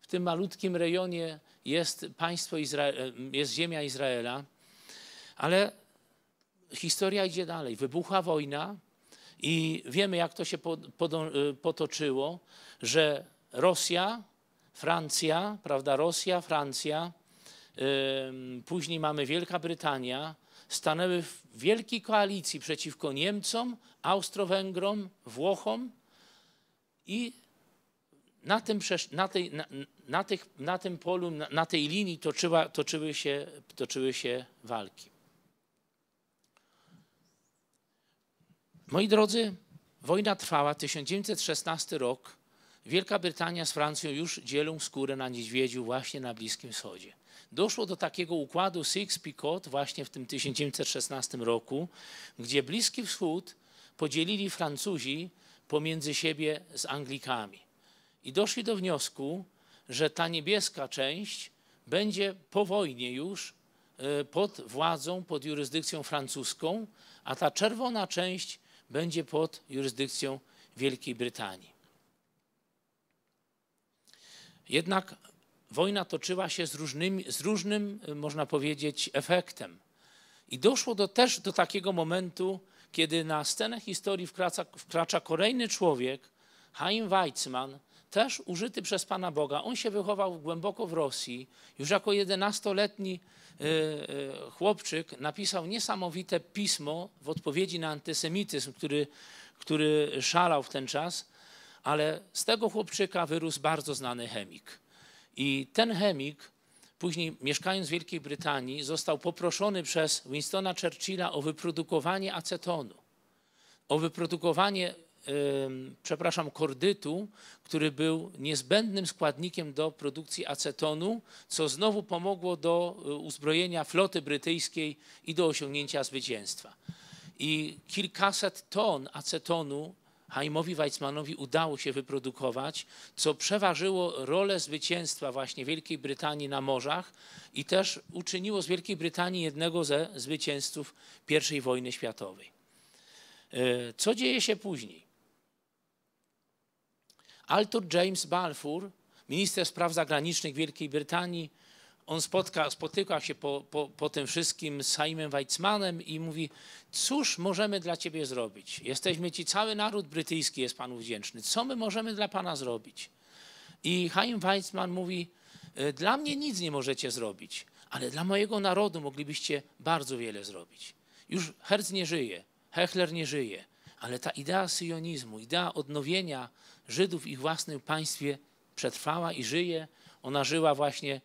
w tym malutkim rejonie jest państwo Izra, e, jest ziemia Izraela. Ale historia idzie dalej. Wybucha wojna i wiemy, jak to się y, potoczyło, że Rosja, Francja, prawda, Rosja, Francja, później mamy Wielka Brytania, stanęły w wielkiej koalicji przeciwko Niemcom, Austro-Węgrom, Włochom i na tym, na tej, na, na tych, na tym polu, na, na tej linii toczyła, toczyły, się, toczyły się walki. Moi drodzy, wojna trwała, 1916 rok. Wielka Brytania z Francją już dzielą skórę na niedźwiedziu właśnie na Bliskim Wschodzie. Doszło do takiego układu Six-Picot właśnie w tym 1916 roku, gdzie Bliski Wschód podzielili Francuzi pomiędzy siebie z Anglikami. I doszli do wniosku, że ta niebieska część będzie po wojnie już y, pod władzą, pod jurysdykcją francuską, a ta czerwona część będzie pod jurysdykcją Wielkiej Brytanii. Jednak wojna toczyła się z, różnymi, z różnym, e, można powiedzieć, efektem. I doszło do, też do takiego momentu, kiedy na scenę historii wkracza, wkracza kolejny człowiek, Chaim Weizmann, też użyty przez Pana Boga. On się wychował głęboko w Rosji. Już jako jedenastoletni Y, y, chłopczyk napisał niesamowite pismo w odpowiedzi na antysemityzm, który, który szalał w ten czas, ale z tego chłopczyka wyrósł bardzo znany chemik. I ten chemik, później mieszkając w Wielkiej Brytanii, został poproszony przez Winstona Churchilla o wyprodukowanie acetonu, o wyprodukowanie przepraszam, kordytu, który był niezbędnym składnikiem do produkcji acetonu, co znowu pomogło do e, uzbrojenia floty brytyjskiej i do osiągnięcia zwycięstwa. I kilkaset ton acetonu Haimowi Weizmannowi udało się wyprodukować, co przeważyło rolę zwycięstwa właśnie Wielkiej Brytanii na morzach i też uczyniło z Wielkiej Brytanii jednego ze zwycięzców I wojny światowej. E, co dzieje się później? Altur James Balfour, minister spraw zagranicznych Wielkiej Brytanii, on spotka, spotyka się po, po, po tym wszystkim z Saimem Weizmanem i mówi, cóż możemy dla ciebie zrobić? Jesteśmy ci, cały naród brytyjski jest panu wdzięczny. Co my możemy dla pana zrobić? I Chaim Weizmann mówi, y, dla mnie nic nie możecie zrobić, ale dla mojego narodu moglibyście bardzo wiele zrobić. Już Herz nie żyje, Hechler nie żyje, ale ta idea syjonizmu, idea odnowienia Żydów w ich własnym państwie przetrwała i żyje. Ona żyła właśnie e,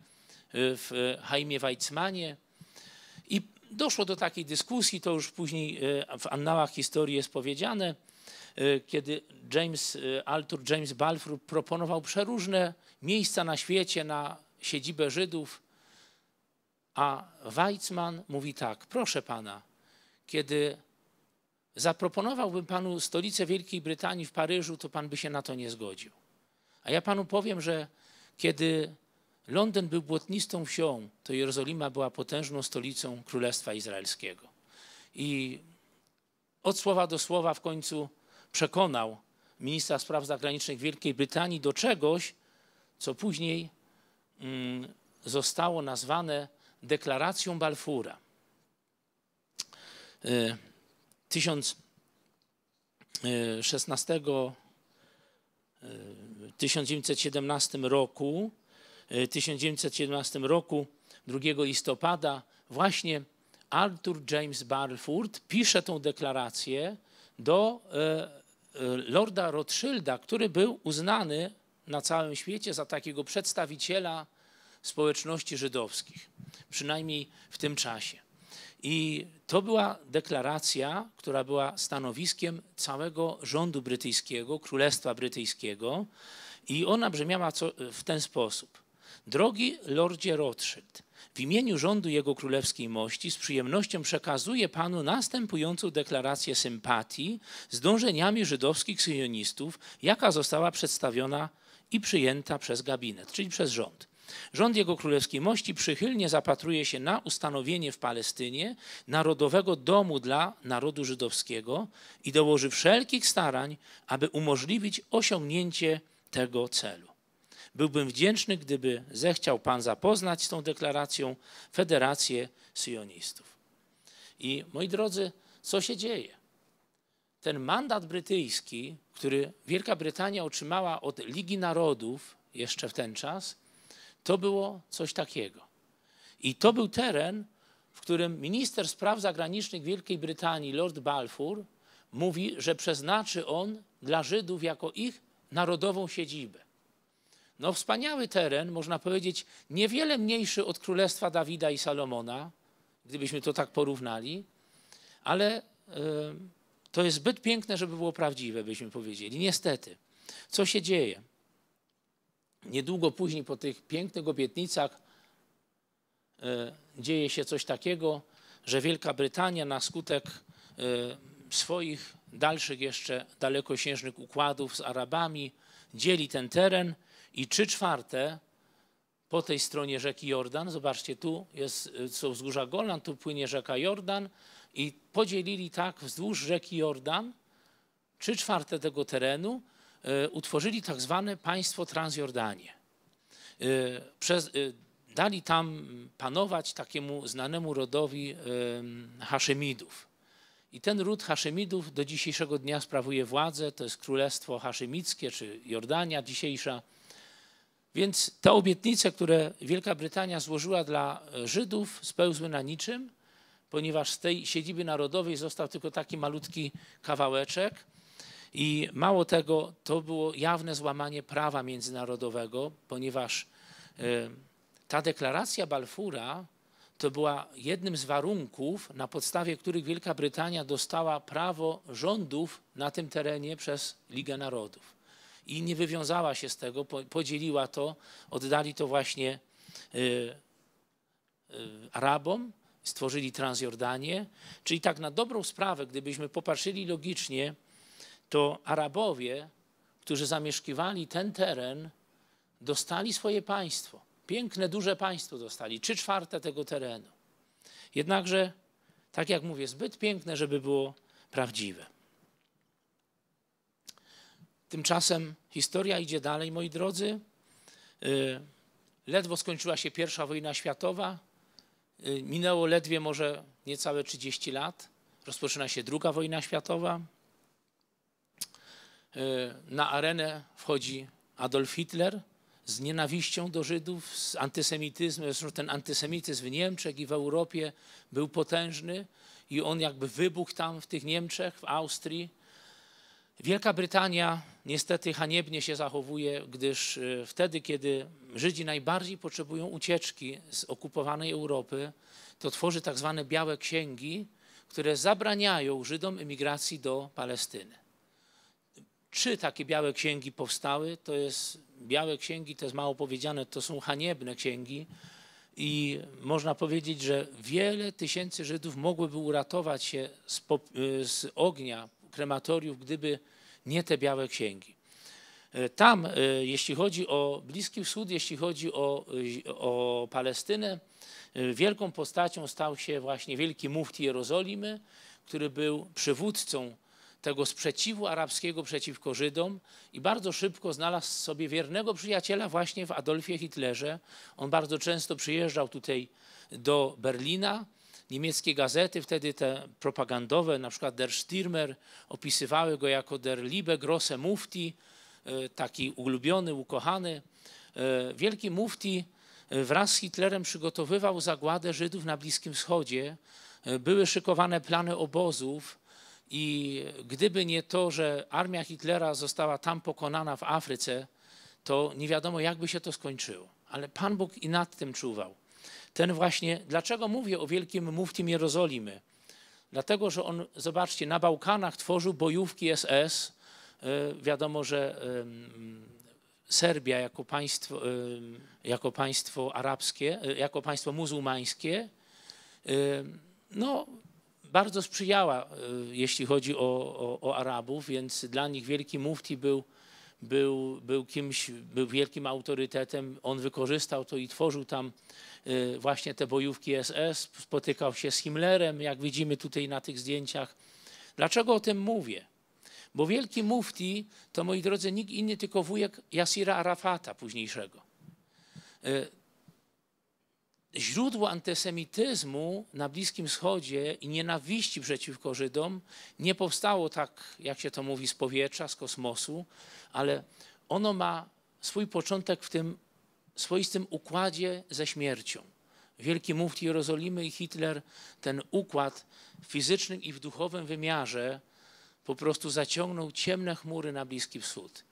w e, Haimie Weizmanie. I doszło do takiej dyskusji, to już później e, w annałach historii jest powiedziane, kiedy James Altur, James Balfour proponował przeróżne miejsca na świecie na siedzibę Żydów, a Weizmann mówi tak, proszę pana, kiedy zaproponowałbym panu stolicę Wielkiej Brytanii w Paryżu, to pan by się na to nie zgodził. A ja panu powiem, że kiedy Londyn był błotnistą wsią, to Jerozolima była potężną stolicą Królestwa Izraelskiego. I od słowa do słowa w końcu przekonał ministra spraw zagranicznych Wielkiej Brytanii do czegoś, co później mm, zostało nazwane deklaracją Balfoura. Y, 1016, 1917 e, e, roku, 1917 e, roku, 2 listopada, właśnie Arthur James Barford pisze tą deklarację do Lorda Rothschilda, który był uznany na całym świecie za takiego przedstawiciela społeczności żydowskich, przynajmniej w tym czasie. I to była deklaracja, która była stanowiskiem całego rządu brytyjskiego, Królestwa Brytyjskiego, i ona brzmiała w ten sposób. Drogi Lordzie Rothschild, w imieniu rządu Jego Królewskiej Mości z przyjemnością przekazuję Panu następującą deklarację sympatii z dążeniami żydowskich syjonistów, jaka została przedstawiona i przyjęta przez gabinet, czyli przez rząd. Rząd Jego Królewskiej Mości przychylnie zapatruje się na ustanowienie w Palestynie narodowego domu dla narodu żydowskiego i dołoży wszelkich starań, aby umożliwić osiągnięcie tego celu. Byłbym wdzięczny, gdyby zechciał Pan zapoznać z tą deklaracją Federację Syjonistów. I moi drodzy, co się dzieje? Ten mandat brytyjski, który Wielka Brytania otrzymała od Ligi Narodów jeszcze w ten czas, to było coś takiego. I to był teren, w którym minister spraw zagranicznych Wielkiej Brytanii, Lord Balfour, mówi, że przeznaczy on dla Żydów jako ich narodową siedzibę. No wspaniały teren, można powiedzieć, niewiele mniejszy od Królestwa Dawida i Salomona, gdybyśmy to tak porównali, ale y, to jest zbyt piękne, żeby było prawdziwe, byśmy powiedzieli. Niestety, co się dzieje? niedługo później po tych pięknych obietnicach e, dzieje się coś takiego, że Wielka Brytania na skutek e, swoich dalszych jeszcze dalekosiężnych układów z Arabami dzieli ten teren i trzy czwarte po tej stronie rzeki Jordan, zobaczcie, tu jest, e, są wzgórza Golan, tu płynie rzeka Jordan i podzielili tak wzdłuż rzeki Jordan trzy czwarte tego terenu, E, utworzyli tak zwane państwo Transjordanie. E, przez, e, dali tam panować takiemu znanemu rodowi Haszemidów. I ten ród Haszemidów do dzisiejszego dnia sprawuje władzę, to jest Królestwo haszymickie czy Jordania dzisiejsza. Więc te obietnice, które Wielka Brytania złożyła dla Żydów, spełzły na niczym, ponieważ z tej siedziby narodowej został tylko taki malutki kawałeczek i mało tego, to było jawne złamanie prawa międzynarodowego, ponieważ y, ta deklaracja Balfoura to była jednym z warunków, na podstawie których Wielka Brytania dostała prawo rządów na tym terenie przez Ligę Narodów. I nie wywiązała się z tego, podzieliła to, oddali to właśnie y, y, Arabom, stworzyli Transjordanię. Czyli tak na dobrą sprawę, gdybyśmy popatrzyli logicznie, to Arabowie, którzy zamieszkiwali ten teren, dostali swoje państwo. Piękne, duże państwo dostali, trzy czwarte tego terenu. Jednakże, tak jak mówię, zbyt piękne, żeby było prawdziwe. Tymczasem historia idzie dalej, moi drodzy. Y, ledwo skończyła się pierwsza wojna światowa. Y, minęło ledwie może niecałe 30 lat. Rozpoczyna się druga wojna światowa. Y, na arenę wchodzi Adolf Hitler z nienawiścią do Żydów, z antysemityzmem. Zresztą ten antysemityzm w Niemczech i w Europie był potężny i on jakby wybuchł tam w tych Niemczech, w Austrii. Wielka Brytania niestety haniebnie się zachowuje, gdyż y, wtedy, kiedy Żydzi najbardziej potrzebują ucieczki z okupowanej Europy, to tworzy tak zwane białe księgi, które zabraniają Żydom emigracji do Palestyny. Trzy takie białe księgi powstały. To jest białe księgi, to jest mało powiedziane, to są haniebne księgi. I można powiedzieć, że wiele tysięcy Żydów mogłyby uratować się z, y, z ognia krematoriów, gdyby nie te białe księgi. Y, tam, y, jeśli chodzi o Bliski Wschód, jeśli chodzi o, o Palestynę, wielką postacią stał się właśnie wielki mufti Jerozolimy, który był przywódcą tego sprzeciwu arabskiego przeciwko Żydom i bardzo szybko znalazł sobie wiernego przyjaciela właśnie w Adolfie Hitlerze. On bardzo często przyjeżdżał tutaj do Berlina. Niemieckie gazety, wtedy te propagandowe, na przykład Der Stürmer, opisywały go jako Der Liebe Grosse Mufti, e, taki ulubiony, ukochany. E, wielki Mufti e, wraz z Hitlerem przygotowywał zagładę Żydów na Bliskim Wschodzie. Były szykowane plany obozów, i gdyby nie to, że armia Hitlera została tam pokonana w Afryce, to nie wiadomo, jakby się to skończyło. Ale Pan Bóg i nad tym czuwał. Ten właśnie, dlaczego mówię o wielkim mówcim Jerozolimy? Dlatego, że on, zobaczcie, na Bałkanach tworzył bojówki SS. Y, wiadomo, że y, Serbia jako państwo, y, jako państwo arabskie, jako państwo muzułmańskie, no, bardzo sprzyjała, e, jeśli chodzi o, o, o, Arabów, więc dla nich wielki mufti był, był, był kimś, był wielkim autorytetem. On wykorzystał to i tworzył tam e, właśnie te bojówki SS, spotykał się z Himmlerem, jak widzimy tutaj na tych zdjęciach. Dlaczego o tym mówię? Bo wielki mufti to, moi drodzy, nikt inny, tylko wujek Yasira Arafata późniejszego. E, źródło antysemityzmu na Bliskim Wschodzie i nienawiści przeciwko Żydom nie powstało tak, jak się to mówi, z powietrza, z kosmosu, ale ono ma swój początek w tym swoistym układzie ze śmiercią. Wielki mufti Jerozolimy i Hitler ten układ w fizycznym i w duchowym wymiarze po prostu zaciągnął ciemne chmury na Bliski Wschód.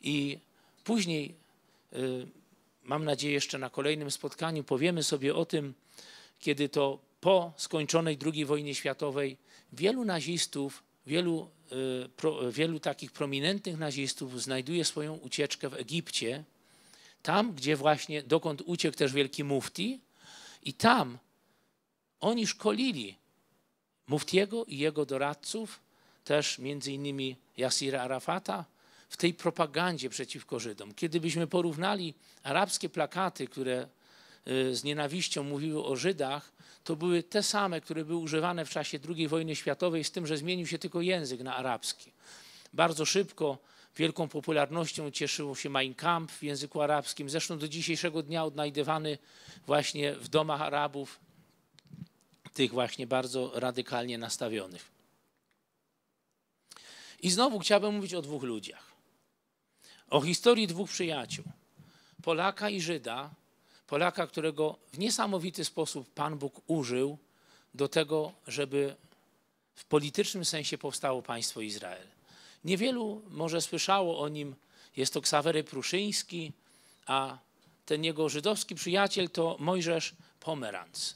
I później. Yy, mam nadzieję, jeszcze na kolejnym spotkaniu powiemy sobie o tym, kiedy to po skończonej II wojnie światowej wielu nazistów, wielu, y, pro, wielu takich prominentnych nazistów znajduje swoją ucieczkę w Egipcie, tam, gdzie właśnie, dokąd uciekł też wielki mufti, i tam oni szkolili Muftiego i jego doradców, też między innymi Yasira Arafata, w tej propagandzie przeciwko Żydom. Kiedybyśmy porównali arabskie plakaty, które y, z nienawiścią mówiły o Żydach, to były te same, które były używane w czasie II wojny światowej, z tym, że zmienił się tylko język na arabski. Bardzo szybko wielką popularnością cieszyło się Mein Kampf w języku arabskim. Zresztą do dzisiejszego dnia odnajdywany właśnie w domach Arabów, tych właśnie bardzo radykalnie nastawionych. I znowu chciałbym mówić o dwóch ludziach o historii dwóch przyjaciół, Polaka i Żyda, Polaka, którego w niesamowity sposób Pan Bóg użył do tego, żeby w politycznym sensie powstało państwo Izrael. Niewielu może słyszało o nim, jest to Ksawery Pruszyński, a ten jego żydowski przyjaciel to Mojżesz Pomeranc.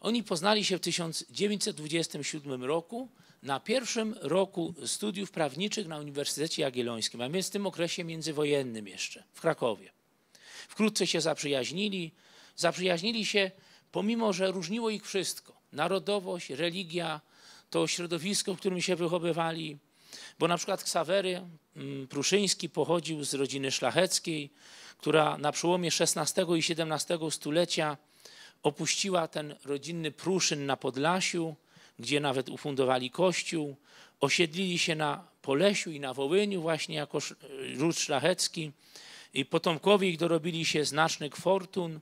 Oni poznali się w 1927 roku na pierwszym roku studiów prawniczych na Uniwersytecie Jagiellońskim, a więc w tym okresie międzywojennym jeszcze, w Krakowie. Wkrótce się zaprzyjaźnili. Zaprzyjaźnili się, pomimo że różniło ich wszystko. Narodowość, religia, to środowisko, w którym się wychowywali. Bo na przykład Ksawery mm, Pruszyński pochodził z rodziny szlacheckiej, która na przełomie XVI i XVII stulecia opuściła ten rodzinny Pruszyn na Podlasiu, gdzie nawet ufundowali kościół. Osiedlili się na Polesiu i na Wołyniu właśnie jako e, ród szlachecki i potomkowie ich dorobili się znacznych fortun.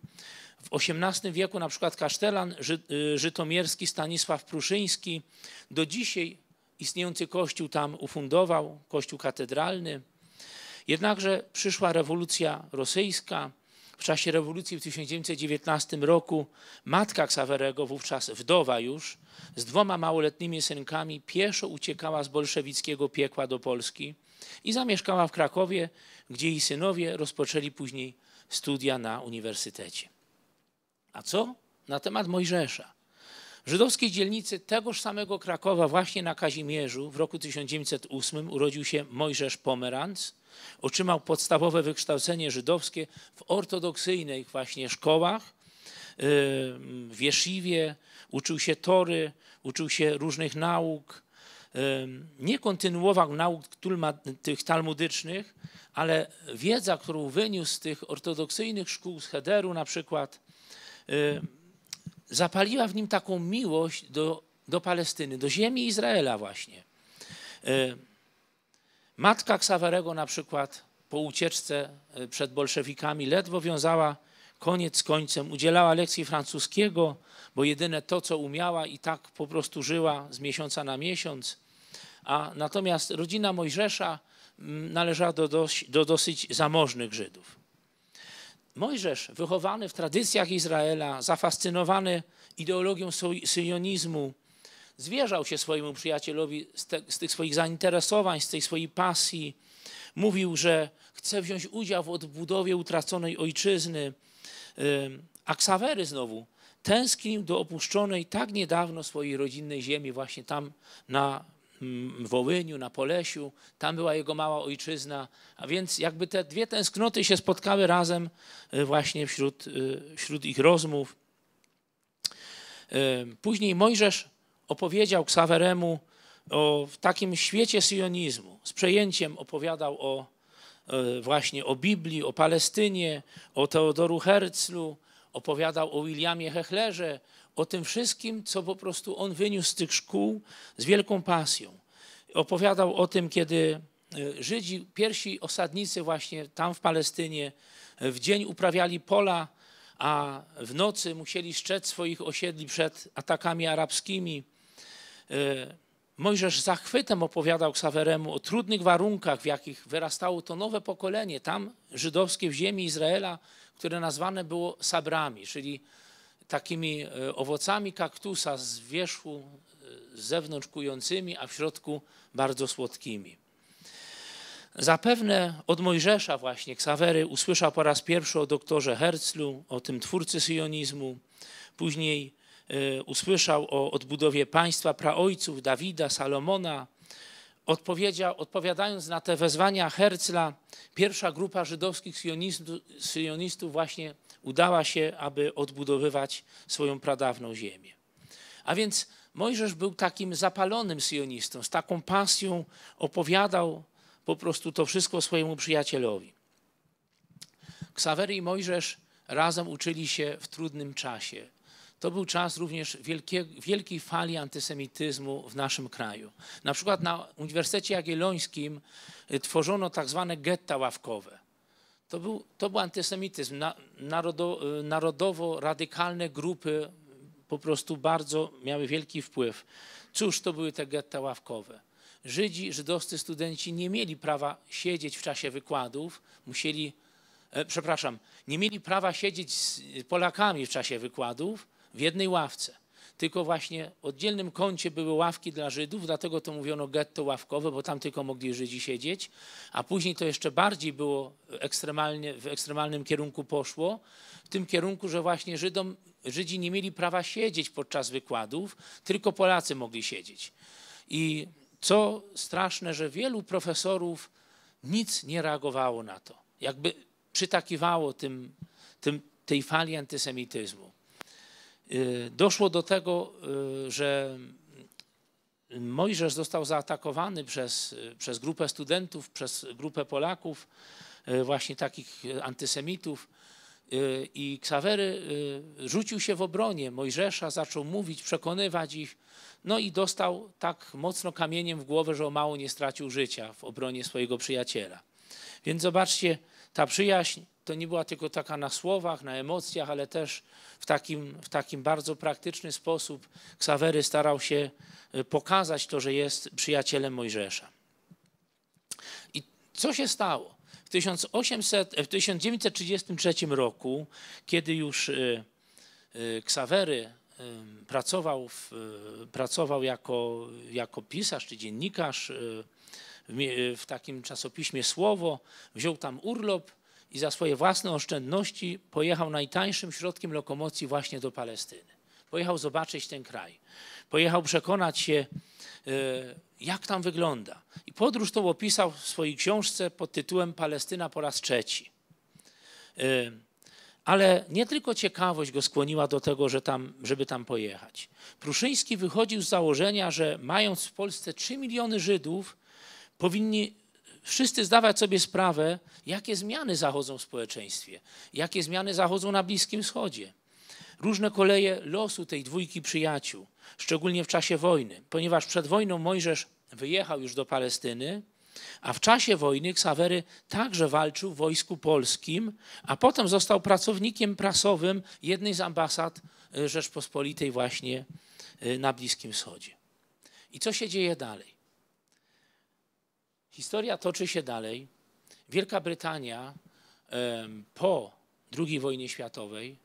W XVIII wieku na przykład kasztelan e, żytomierski Stanisław Pruszyński do dzisiaj istniejący kościół tam ufundował, kościół katedralny. Jednakże przyszła rewolucja rosyjska, w czasie rewolucji w 1919 roku matka Xaverego wówczas wdowa już, z dwoma małoletnimi synkami pieszo uciekała z bolszewickiego piekła do Polski i zamieszkała w Krakowie, gdzie jej synowie rozpoczęli później studia na uniwersytecie. A co na temat Mojżesza? W żydowskiej dzielnicy tegoż samego Krakowa, właśnie na Kazimierzu, w roku 1908 urodził się Mojżesz Pomeranc, Otrzymał podstawowe wykształcenie żydowskie w ortodoksyjnych właśnie szkołach, w Jesziwie, uczył się Tory, uczył się różnych nauk. Nie kontynuował nauk tych talmudycznych, ale wiedza, którą wyniósł z tych ortodoksyjnych szkół, z Hederu na przykład, zapaliła w nim taką miłość do, do Palestyny, do ziemi Izraela właśnie. Matka Ksawerego na przykład po ucieczce e, przed bolszewikami ledwo wiązała koniec z końcem, udzielała lekcji francuskiego, bo jedyne to, co umiała i tak po prostu żyła z miesiąca na miesiąc. A natomiast rodzina Mojżesza mm, należała do, dość, do dosyć zamożnych Żydów. Mojżesz, wychowany w tradycjach Izraela, zafascynowany ideologią syjonizmu, zwierzał się swojemu przyjacielowi z, te, z, tych swoich zainteresowań, z tej swojej pasji. Mówił, że chce wziąć udział w odbudowie utraconej ojczyzny. A Ksawery znowu tęsknił do opuszczonej tak niedawno swojej rodzinnej ziemi, właśnie tam na mm, Wołyniu, na Polesiu. Tam była jego mała ojczyzna. A więc jakby te dwie tęsknoty się spotkały razem y, właśnie wśród, y, wśród ich rozmów. Później Mojżesz opowiedział Ksaweremu o takim świecie sionizmu. Z przejęciem opowiadał o e, właśnie o Biblii, o Palestynie, o Teodoru Herzlu, opowiadał o Williamie Hechlerze, o tym wszystkim, co po prostu on wyniósł z tych szkół z wielką pasją. Opowiadał o tym, kiedy e, Żydzi, pierwsi osadnicy właśnie tam w Palestynie, e, w dzień uprawiali pola, a w nocy musieli strzec swoich osiedli przed atakami arabskimi. E, Mojżesz zachwytem opowiadał Ksaweremu o trudnych warunkach, w jakich wyrastało to nowe pokolenie, tam żydowskie w ziemi Izraela, które nazwane było sabrami, czyli takimi e, owocami kaktusa z wierzchu z e, zewnątrz kującymi, a w środku bardzo słodkimi. Zapewne od Mojżesza właśnie Ksawery usłyszał po raz pierwszy o doktorze Herzlu, o tym twórcy syjonizmu. Później Y, usłyszał o odbudowie państwa praojców Dawida, Salomona, odpowiedział, odpowiadając na te wezwania Hercla, pierwsza grupa żydowskich syjonistów, właśnie udała się, aby odbudowywać swoją pradawną ziemię. A więc Mojżesz był takim zapalonym syjonistą, z taką pasją opowiadał po prostu to wszystko swojemu przyjacielowi. Ksawery i Mojżesz razem uczyli się w trudnym czasie. To był czas również wielkie, wielkiej fali antysemityzmu w naszym kraju. Na przykład na Uniwersytecie Jagiellońskim y, tworzono tak zwane getta ławkowe. To był, to był antysemityzm. Na, narodo, y, narodowo-radykalne grupy po prostu bardzo miały wielki wpływ. Cóż to były te getta ławkowe? Żydzi, żydowscy studenci nie mieli prawa siedzieć w czasie wykładów, musieli, e, przepraszam, nie mieli prawa siedzieć z Polakami w czasie wykładów, w jednej ławce. Tylko właśnie w oddzielnym kącie były ławki dla Żydów, dlatego to mówiono getto ławkowe, bo tam tylko mogli Żydzi siedzieć, a później to jeszcze bardziej było ekstremalnie, w ekstremalnym kierunku poszło, w tym kierunku, że właśnie Żydom, Żydzi nie mieli prawa siedzieć podczas wykładów, tylko Polacy mogli siedzieć. I co straszne, że wielu profesorów nic nie reagowało na to. Jakby przytakiwało tym, tym, tej fali antysemityzmu. Y, doszło do tego, y, że Mojżesz został zaatakowany przez, przez grupę studentów, przez grupę Polaków, y, właśnie takich antysemitów. I Ksawery rzucił się w obronie Mojżesza, zaczął mówić, przekonywać ich, no i dostał tak mocno kamieniem w głowę, że o mało nie stracił życia w obronie swojego przyjaciela. Więc zobaczcie, ta przyjaźń to nie była tylko taka na słowach, na emocjach, ale też w takim, w takim bardzo praktyczny sposób Ksawery starał się y, pokazać to, że jest przyjacielem Mojżesza. I co się stało? W, 1800, w 1933 roku, kiedy już y, y, Ksawery pracował, w, pracował jako, jako pisarz czy dziennikarz Y, w takim czasopiśmie Słowo, wziął tam urlop i za swoje własne oszczędności pojechał najtańszym środkiem lokomocji właśnie do Palestyny. Pojechał zobaczyć ten kraj. Pojechał przekonać się, y, jak tam wygląda. I podróż tą opisał w swojej książce pod tytułem Palestyna po raz trzeci. Y, ale nie tylko ciekawość go skłoniła do tego, że tam, żeby tam pojechać. Pruszyński wychodził z założenia, że mając w Polsce 3 miliony Żydów, powinni wszyscy zdawać sobie sprawę, jakie zmiany zachodzą w społeczeństwie, jakie zmiany zachodzą na Bliskim Wschodzie. Różne koleje losu tej dwójki przyjaciół, szczególnie w czasie wojny, ponieważ przed wojną Mojżesz wyjechał już do Palestyny, a w czasie wojny Ksawery także walczył w wojsku polskim, a potem został pracownikiem prasowym jednej z ambasad e, Rzeczpospolitej właśnie e, na Bliskim Wschodzie. I co się dzieje dalej? Historia toczy się dalej. Wielka Brytania po II wojnie światowej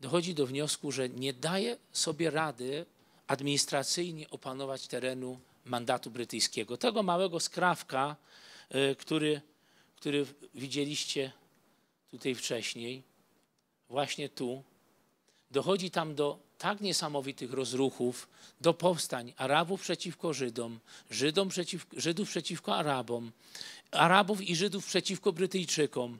dochodzi do wniosku, że nie daje sobie rady administracyjnie opanować terenu mandatu brytyjskiego. Tego małego skrawka, e, który, który widzieliście tutaj wcześniej, właśnie tu, dochodzi tam do tak niesamowitych rozruchów do powstań Arabów przeciwko Żydom, Żydom przeciw, Żydów przeciwko Arabom, Arabów i Żydów przeciwko Brytyjczykom.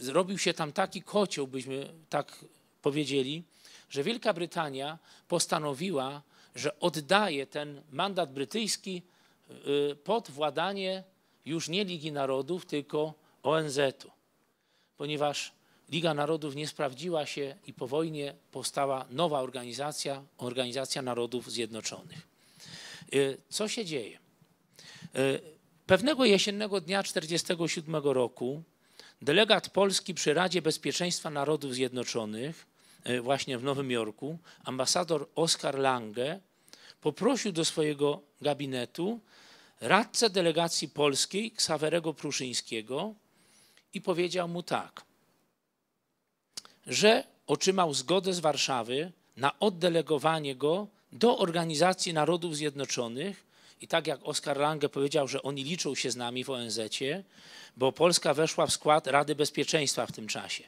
Zrobił się tam taki kocioł, byśmy tak powiedzieli, że Wielka Brytania postanowiła, że oddaje ten mandat brytyjski y, pod władanie już nie Ligi Narodów, tylko ONZ-u, ponieważ Liga Narodów nie sprawdziła się i po wojnie powstała nowa organizacja, Organizacja Narodów Zjednoczonych. Y, co się dzieje? Y, pewnego jesiennego dnia 1947 roku delegat Polski przy Radzie Bezpieczeństwa Narodów Zjednoczonych, y, właśnie w Nowym Jorku, ambasador Oskar Lange, poprosił do swojego gabinetu radcę delegacji polskiej Ksawerego Pruszyńskiego i powiedział mu tak że otrzymał zgodę z Warszawy na oddelegowanie go do Organizacji Narodów Zjednoczonych. I tak jak Oskar Lange powiedział, że oni liczą się z nami w onz bo Polska weszła w skład Rady Bezpieczeństwa w tym czasie.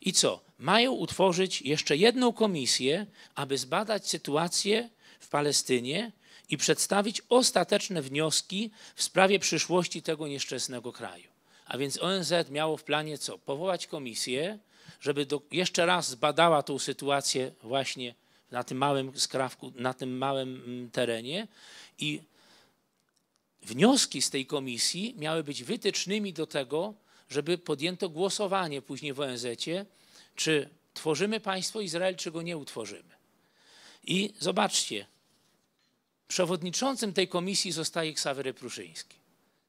I co? Mają utworzyć jeszcze jedną komisję, aby zbadać sytuację w Palestynie i przedstawić ostateczne wnioski w sprawie przyszłości tego nieszczęsnego kraju. A więc ONZ miało w planie co? Powołać komisję, żeby do, jeszcze raz zbadała tą sytuację właśnie na tym małym skrawku, na tym małym mm, terenie i wnioski z tej komisji miały być wytycznymi do tego, żeby podjęto głosowanie później w onz czy tworzymy państwo Izrael, czy go nie utworzymy. I zobaczcie, przewodniczącym tej komisji zostaje Ksawery Pruszyński.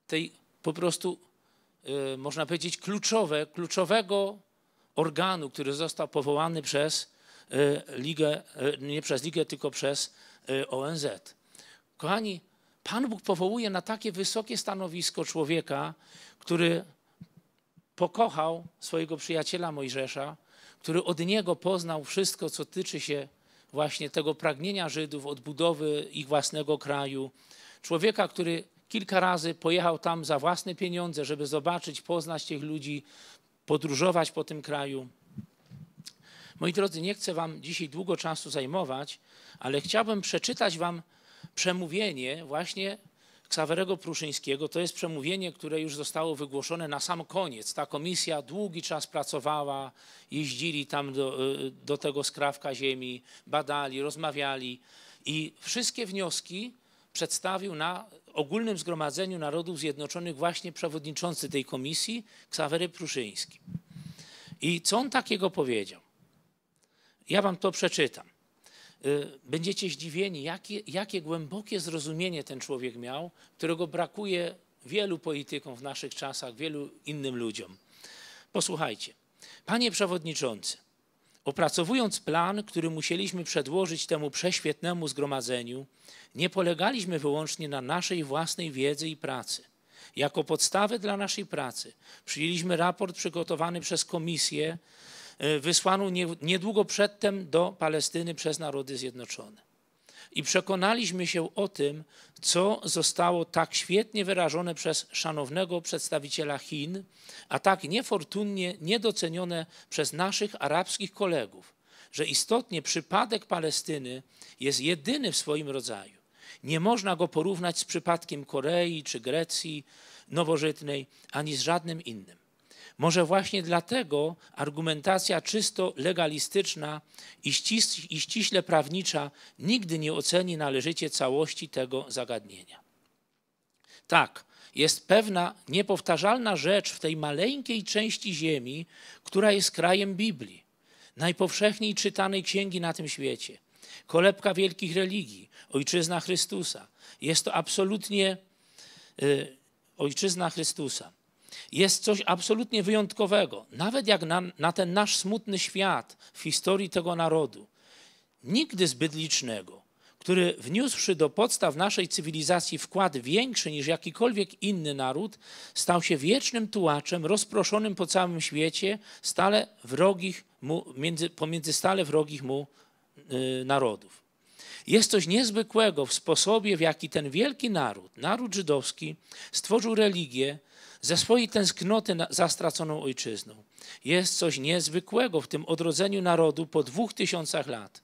Tej po prostu, y, można powiedzieć, kluczowe, kluczowego organu, który został powołany przez e, Ligę, e, nie przez Ligę, tylko przez e, ONZ. Kochani, Pan Bóg powołuje na takie wysokie stanowisko człowieka, który pokochał swojego przyjaciela Mojżesza, który od niego poznał wszystko, co tyczy się właśnie tego pragnienia Żydów, odbudowy ich własnego kraju. Człowieka, który kilka razy pojechał tam za własne pieniądze, żeby zobaczyć, poznać tych ludzi, podróżować po tym kraju. Moi drodzy, nie chcę Wam dzisiaj długo czasu zajmować, ale chciałbym przeczytać Wam przemówienie właśnie Ksawerego Pruszyńskiego. To jest przemówienie, które już zostało wygłoszone na sam koniec. Ta komisja długi czas pracowała, jeździli tam do, y, do tego skrawka ziemi, badali, rozmawiali i wszystkie wnioski przedstawił na ogólnym zgromadzeniu Narodów Zjednoczonych właśnie przewodniczący tej komisji, Ksawery Pruszyński. I co on takiego powiedział? Ja wam to przeczytam. Y, będziecie zdziwieni, jakie, jakie głębokie zrozumienie ten człowiek miał, którego brakuje wielu politykom w naszych czasach, wielu innym ludziom. Posłuchajcie. Panie przewodniczący, Opracowując plan, który musieliśmy przedłożyć temu prześwietnemu zgromadzeniu, nie polegaliśmy wyłącznie na naszej własnej wiedzy i pracy. Jako podstawę dla naszej pracy przyjęliśmy raport przygotowany przez komisję, e, wysłaną niedługo przedtem do Palestyny przez Narody Zjednoczone i przekonaliśmy się o tym, co zostało tak świetnie wyrażone przez szanownego przedstawiciela Chin, a tak niefortunnie niedocenione przez naszych arabskich kolegów, że istotnie przypadek Palestyny jest jedyny w swoim rodzaju. Nie można go porównać z przypadkiem Korei czy Grecji nowożytnej, ani z żadnym innym. Może właśnie dlatego argumentacja czysto legalistyczna i, ścis i ściśle prawnicza nigdy nie oceni należycie całości tego zagadnienia. Tak, jest pewna niepowtarzalna rzecz w tej maleńkiej części Ziemi, która jest krajem Biblii, najpowszechniej czytanej księgi na tym świecie, kolebka wielkich religii, ojczyzna Chrystusa. Jest to absolutnie y, ojczyzna Chrystusa jest coś absolutnie wyjątkowego. Nawet jak na, na ten nasz smutny świat w historii tego narodu. Nigdy zbyt licznego, który wniósłszy do podstaw naszej cywilizacji wkład większy niż jakikolwiek inny naród, stał się wiecznym tułaczem, rozproszonym po całym świecie, stale wrogich mu, między, pomiędzy stale wrogich mu y, narodów. Jest coś niezwykłego w sposobie, w jaki ten wielki naród, naród żydowski, stworzył religię, ze swojej tęsknoty za straconą ojczyzną. Jest coś niezwykłego w tym odrodzeniu narodu po dwóch tysiącach lat.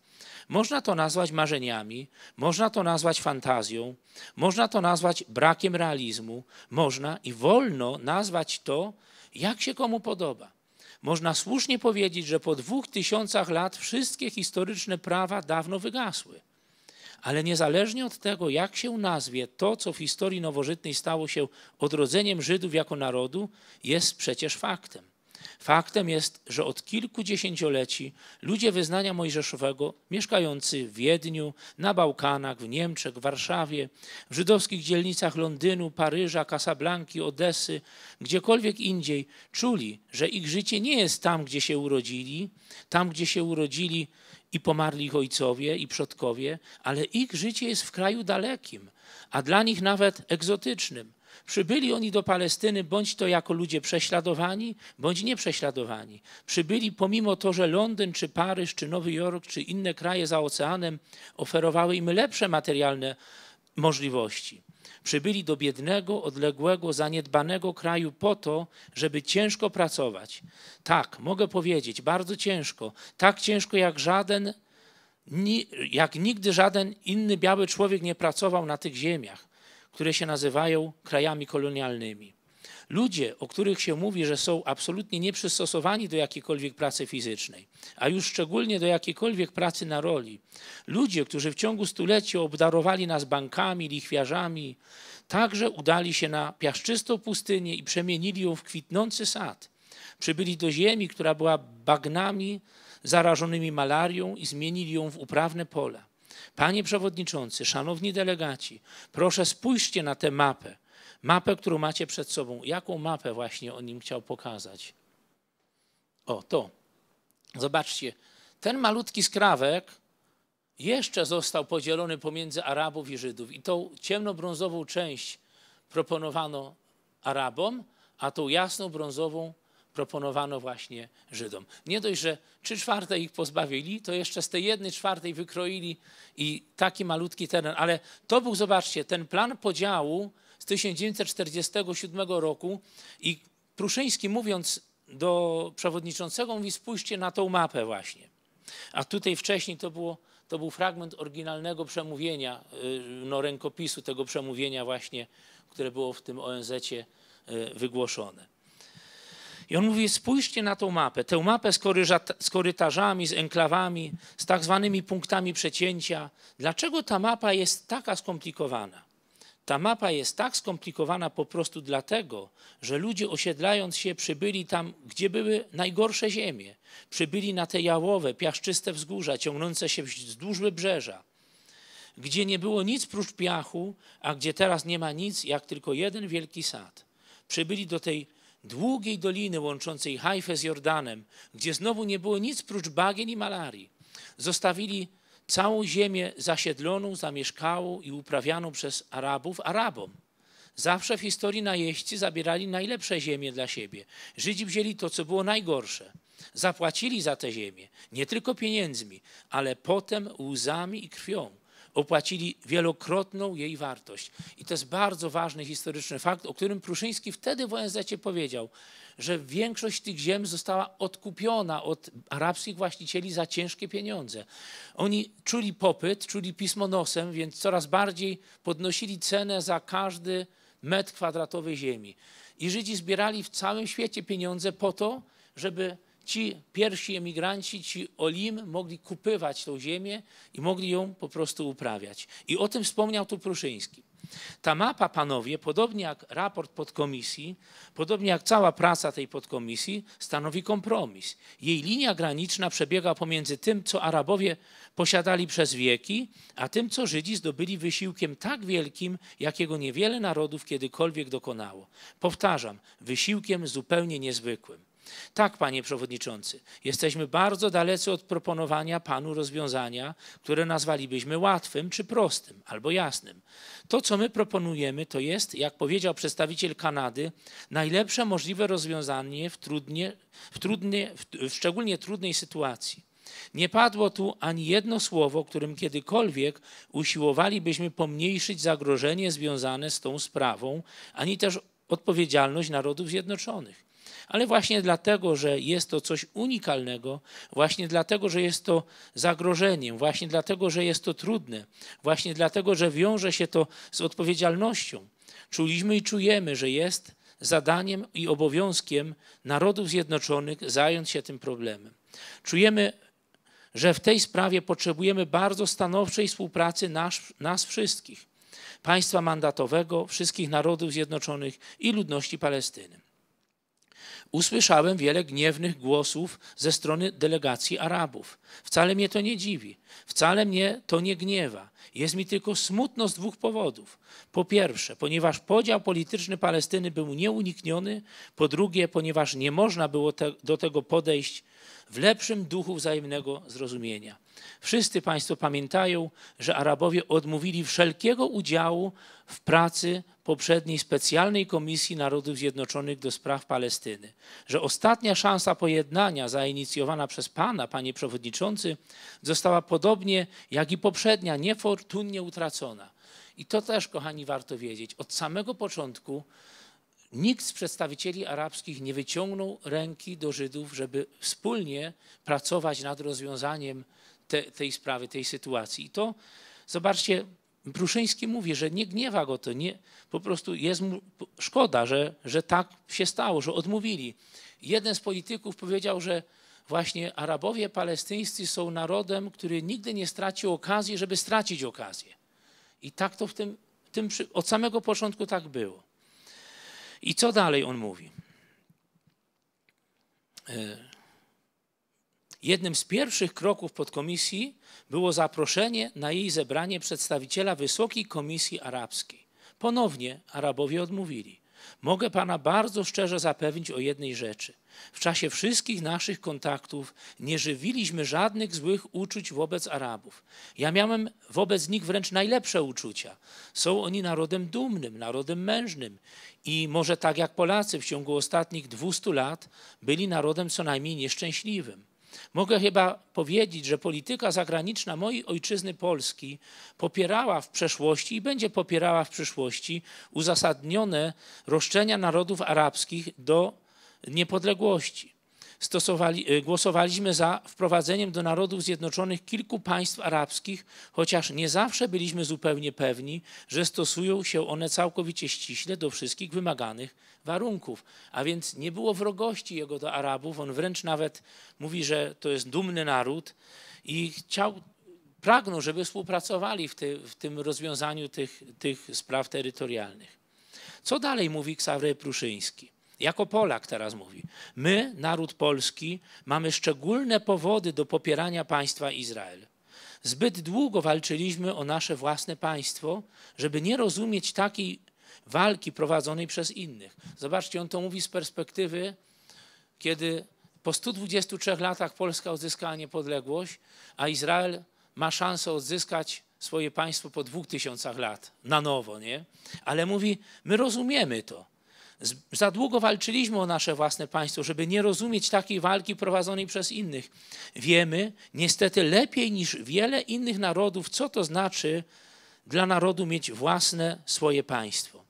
Można to nazwać marzeniami, można to nazwać fantazją, można to nazwać brakiem realizmu, można i wolno nazwać to, jak się komu podoba. Można słusznie powiedzieć, że po dwóch tysiącach lat wszystkie historyczne prawa dawno wygasły ale niezależnie od tego, jak się nazwie, to, co w historii nowożytnej stało się odrodzeniem Żydów jako narodu, jest przecież faktem. Faktem jest, że od kilku ludzie wyznania mojżeszowego, mieszkający w Wiedniu, na Bałkanach, w Niemczech, w Warszawie, w żydowskich dzielnicach Londynu, Paryża, Casablanki, Odessy, gdziekolwiek indziej, czuli, że ich życie nie jest tam, gdzie się urodzili, tam, gdzie się urodzili i pomarli ich ojcowie i przodkowie, ale ich życie jest w kraju dalekim, a dla nich nawet egzotycznym. Przybyli oni do Palestyny bądź to jako ludzie prześladowani, bądź nieprześladowani. Przybyli pomimo to, że Londyn, czy Paryż, czy Nowy Jork, czy inne kraje za oceanem oferowały im lepsze materialne możliwości. Przybyli do biednego, odległego, zaniedbanego kraju po to, żeby ciężko pracować. Tak, mogę powiedzieć, bardzo ciężko. Tak ciężko jak żaden, jak nigdy żaden inny biały człowiek nie pracował na tych ziemiach, które się nazywają krajami kolonialnymi. Ludzie, o których się mówi, że są absolutnie nieprzystosowani do jakiejkolwiek pracy fizycznej, a już szczególnie do jakiejkolwiek pracy na roli. Ludzie, którzy w ciągu stuleci obdarowali nas bankami, lichwiarzami, także udali się na piaszczystą pustynię i przemienili ją w kwitnący sad. Przybyli do ziemi, która była bagnami zarażonymi malarią i zmienili ją w uprawne pola. Panie przewodniczący, szanowni delegaci, proszę spójrzcie na tę mapę mapę, którą macie przed sobą. Jaką mapę właśnie on im chciał pokazać? O, to. Zobaczcie, ten malutki skrawek jeszcze został podzielony pomiędzy Arabów i Żydów. I tą ciemnobrązową część proponowano Arabom, a tą jasną brązową proponowano właśnie Żydom. Nie dość, że trzy czwarte ich pozbawili, to jeszcze z tej jednej czwartej wykroili i taki malutki teren. Ale to był, zobaczcie, ten plan podziału 1947 roku i Pruszyński mówiąc do przewodniczącego mówi spójrzcie na tą mapę właśnie. A tutaj wcześniej to, było, to był fragment oryginalnego przemówienia, y, no rękopisu tego przemówienia właśnie, które było w tym ONZ-cie y, wygłoszone. I on mówi, spójrzcie na tą mapę, tę mapę z, koryża, z korytarzami, z enklawami, z tak zwanymi punktami przecięcia. Dlaczego ta mapa jest taka skomplikowana? Ta mapa jest tak skomplikowana po prostu dlatego, że ludzie osiedlając się przybyli tam, gdzie były najgorsze ziemie. Przybyli na te jałowe, piaszczyste wzgórza ciągnące się wzdłuż wybrzeża, gdzie nie było nic prócz piachu, a gdzie teraz nie ma nic, jak tylko jeden wielki sad. Przybyli do tej długiej doliny łączącej Haifa z Jordanem, gdzie znowu nie było nic prócz bagien i malarii. Zostawili całą ziemię zasiedloną, zamieszkałą i uprawianą przez Arabów Arabom. Zawsze w historii najeźdźcy zabierali najlepsze ziemie dla siebie. Żydzi wzięli to, co było najgorsze. Zapłacili za tę ziemię, nie tylko pieniędzmi, ale potem łzami i krwią. Opłacili wielokrotną jej wartość. I to jest bardzo ważny historyczny fakt, o którym Pruszyński wtedy w ONZ powiedział, że większość tych ziem została odkupiona od arabskich właścicieli za ciężkie pieniądze. Oni czuli popyt, czuli pismo nosem, więc coraz bardziej podnosili cenę za każdy metr kwadratowy ziemi. I Żydzi zbierali w całym świecie pieniądze po to, żeby ci pierwsi emigranci, ci olim mogli kupywać tą ziemię i mogli ją po prostu uprawiać. I o tym wspomniał tu Pruszyński. Ta mapa, panowie, podobnie jak raport podkomisji, podobnie jak cała praca tej podkomisji, stanowi kompromis. Jej linia graniczna przebiega pomiędzy tym, co Arabowie posiadali przez wieki, a tym, co Żydzi zdobyli wysiłkiem tak wielkim, jakiego niewiele narodów kiedykolwiek dokonało. Powtarzam, wysiłkiem zupełnie niezwykłym. Tak, panie przewodniczący, jesteśmy bardzo dalecy od proponowania panu rozwiązania, które nazwalibyśmy łatwym czy prostym albo jasnym. To, co my proponujemy, to jest, jak powiedział przedstawiciel Kanady, najlepsze możliwe rozwiązanie w, trudnie, w, trudnie, w, w szczególnie trudnej sytuacji. Nie padło tu ani jedno słowo, którym kiedykolwiek usiłowalibyśmy pomniejszyć zagrożenie związane z tą sprawą, ani też odpowiedzialność Narodów Zjednoczonych ale właśnie dlatego, że jest to coś unikalnego, właśnie dlatego, że jest to zagrożeniem, właśnie dlatego, że jest to trudne, właśnie dlatego, że wiąże się to z odpowiedzialnością. Czuliśmy i czujemy, że jest zadaniem i obowiązkiem Narodów Zjednoczonych zająć się tym problemem. Czujemy, że w tej sprawie potrzebujemy bardzo stanowczej współpracy nas, nas wszystkich, państwa mandatowego, wszystkich narodów zjednoczonych i ludności Palestyny. Usłyszałem wiele gniewnych głosów ze strony delegacji Arabów. Wcale mnie to nie dziwi, wcale mnie to nie gniewa. Jest mi tylko smutno z dwóch powodów. Po pierwsze, ponieważ podział polityczny Palestyny był nieunikniony, po drugie, ponieważ nie można było te, do tego podejść w lepszym duchu wzajemnego zrozumienia. Wszyscy Państwo pamiętają, że Arabowie odmówili wszelkiego udziału w pracy poprzedniej specjalnej komisji Narodów Zjednoczonych do spraw Palestyny, że ostatnia szansa pojednania zainicjowana przez Pana, Panie Przewodniczący, została podobnie jak i poprzednia niefortunnie utracona. I to też, kochani, warto wiedzieć. Od samego początku nikt z przedstawicieli arabskich nie wyciągnął ręki do Żydów, żeby wspólnie pracować nad rozwiązaniem te, tej sprawy, tej sytuacji. I to, zobaczcie, Pruszyński mówi, że nie gniewa go to, nie, po prostu jest mu szkoda, że, że tak się stało, że odmówili. Jeden z polityków powiedział, że właśnie Arabowie palestyńscy są narodem, który nigdy nie stracił okazji, żeby stracić okazję. I tak to w tym, w tym od samego początku tak było. I co dalej on mówi? E, Jednym z pierwszych kroków podkomisji było zaproszenie na jej zebranie przedstawiciela Wysokiej Komisji Arabskiej. Ponownie Arabowie odmówili. Mogę Pana bardzo szczerze zapewnić o jednej rzeczy. W czasie wszystkich naszych kontaktów nie żywiliśmy żadnych złych uczuć wobec Arabów. Ja miałem wobec nich wręcz najlepsze uczucia. Są oni narodem dumnym, narodem mężnym i może tak jak Polacy w ciągu ostatnich 200 lat byli narodem co najmniej nieszczęśliwym. Mogę chyba powiedzieć, że polityka zagraniczna mojej ojczyzny Polski popierała w przeszłości i będzie popierała w przyszłości uzasadnione roszczenia narodów arabskich do niepodległości. Y, głosowaliśmy za wprowadzeniem do Narodów Zjednoczonych kilku państw arabskich, chociaż nie zawsze byliśmy zupełnie pewni, że stosują się one całkowicie ściśle do wszystkich wymaganych warunków. A więc nie było wrogości jego do Arabów. On wręcz nawet mówi, że to jest dumny naród i chciał pragną, żeby współpracowali w, ty, w, tym rozwiązaniu tych, tych spraw terytorialnych. Co dalej mówi Ksawry Pruszyński? jako Polak teraz mówi. My, naród polski, mamy szczególne powody do popierania państwa Izrael. Zbyt długo walczyliśmy o nasze własne państwo, żeby nie rozumieć takiej walki prowadzonej przez innych. Zobaczcie, on to mówi z perspektywy, kiedy po 123 latach Polska odzyskała niepodległość, a Izrael ma szansę odzyskać swoje państwo po 2000 lat na nowo, nie? Ale mówi, my rozumiemy to. Za długo walczyliśmy o nasze własne państwo, żeby nie rozumieć takiej walki prowadzonej przez innych. Wiemy niestety lepiej niż wiele innych narodów, co to znaczy dla narodu mieć własne swoje państwo.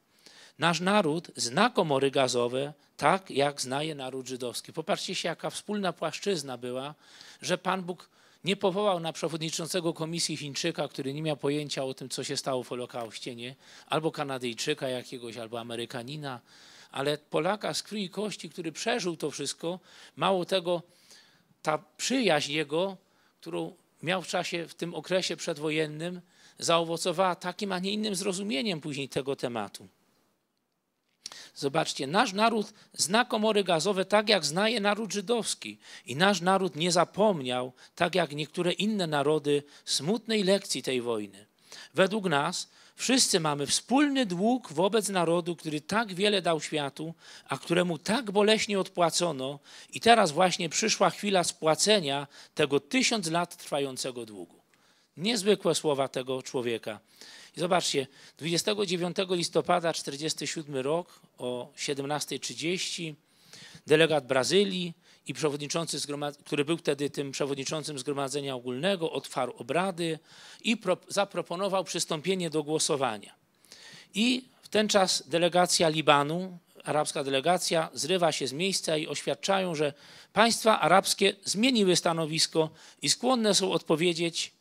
Nasz naród zna komory gazowe tak, jak znaje naród żydowski. Popatrzcie się, jaka wspólna płaszczyzna była, że Pan Bóg nie powołał na przewodniczącego komisji Chińczyka, który nie miał pojęcia o tym, co się stało w Holokauście, nie? albo Kanadyjczyka jakiegoś, albo Amerykanina, ale Polaka z krwi i kości, który przeżył to wszystko, mało tego, ta przyjaźń jego, którą miał w czasie, w tym okresie przedwojennym, zaowocowała takim, a nie innym zrozumieniem później tego tematu. Zobaczcie, nasz naród zna komory gazowe tak, jak znaje naród żydowski. I nasz naród nie zapomniał, tak jak niektóre inne narody, smutnej lekcji tej wojny. Według nas Wszyscy mamy wspólny dług wobec narodu, który tak wiele dał światu, a któremu tak boleśnie odpłacono, i teraz właśnie przyszła chwila spłacenia tego tysiąc lat trwającego długu. Niezwykłe słowa tego człowieka. I zobaczcie, 29 listopada 1947 rok o 17.30 delegat Brazylii i przewodniczący, który był wtedy tym przewodniczącym Zgromadzenia Ogólnego, otwarł obrady i zaproponował przystąpienie do głosowania. I w ten czas delegacja Libanu, arabska delegacja, zrywa się z miejsca i oświadczają, że państwa arabskie zmieniły stanowisko i skłonne są odpowiedzieć,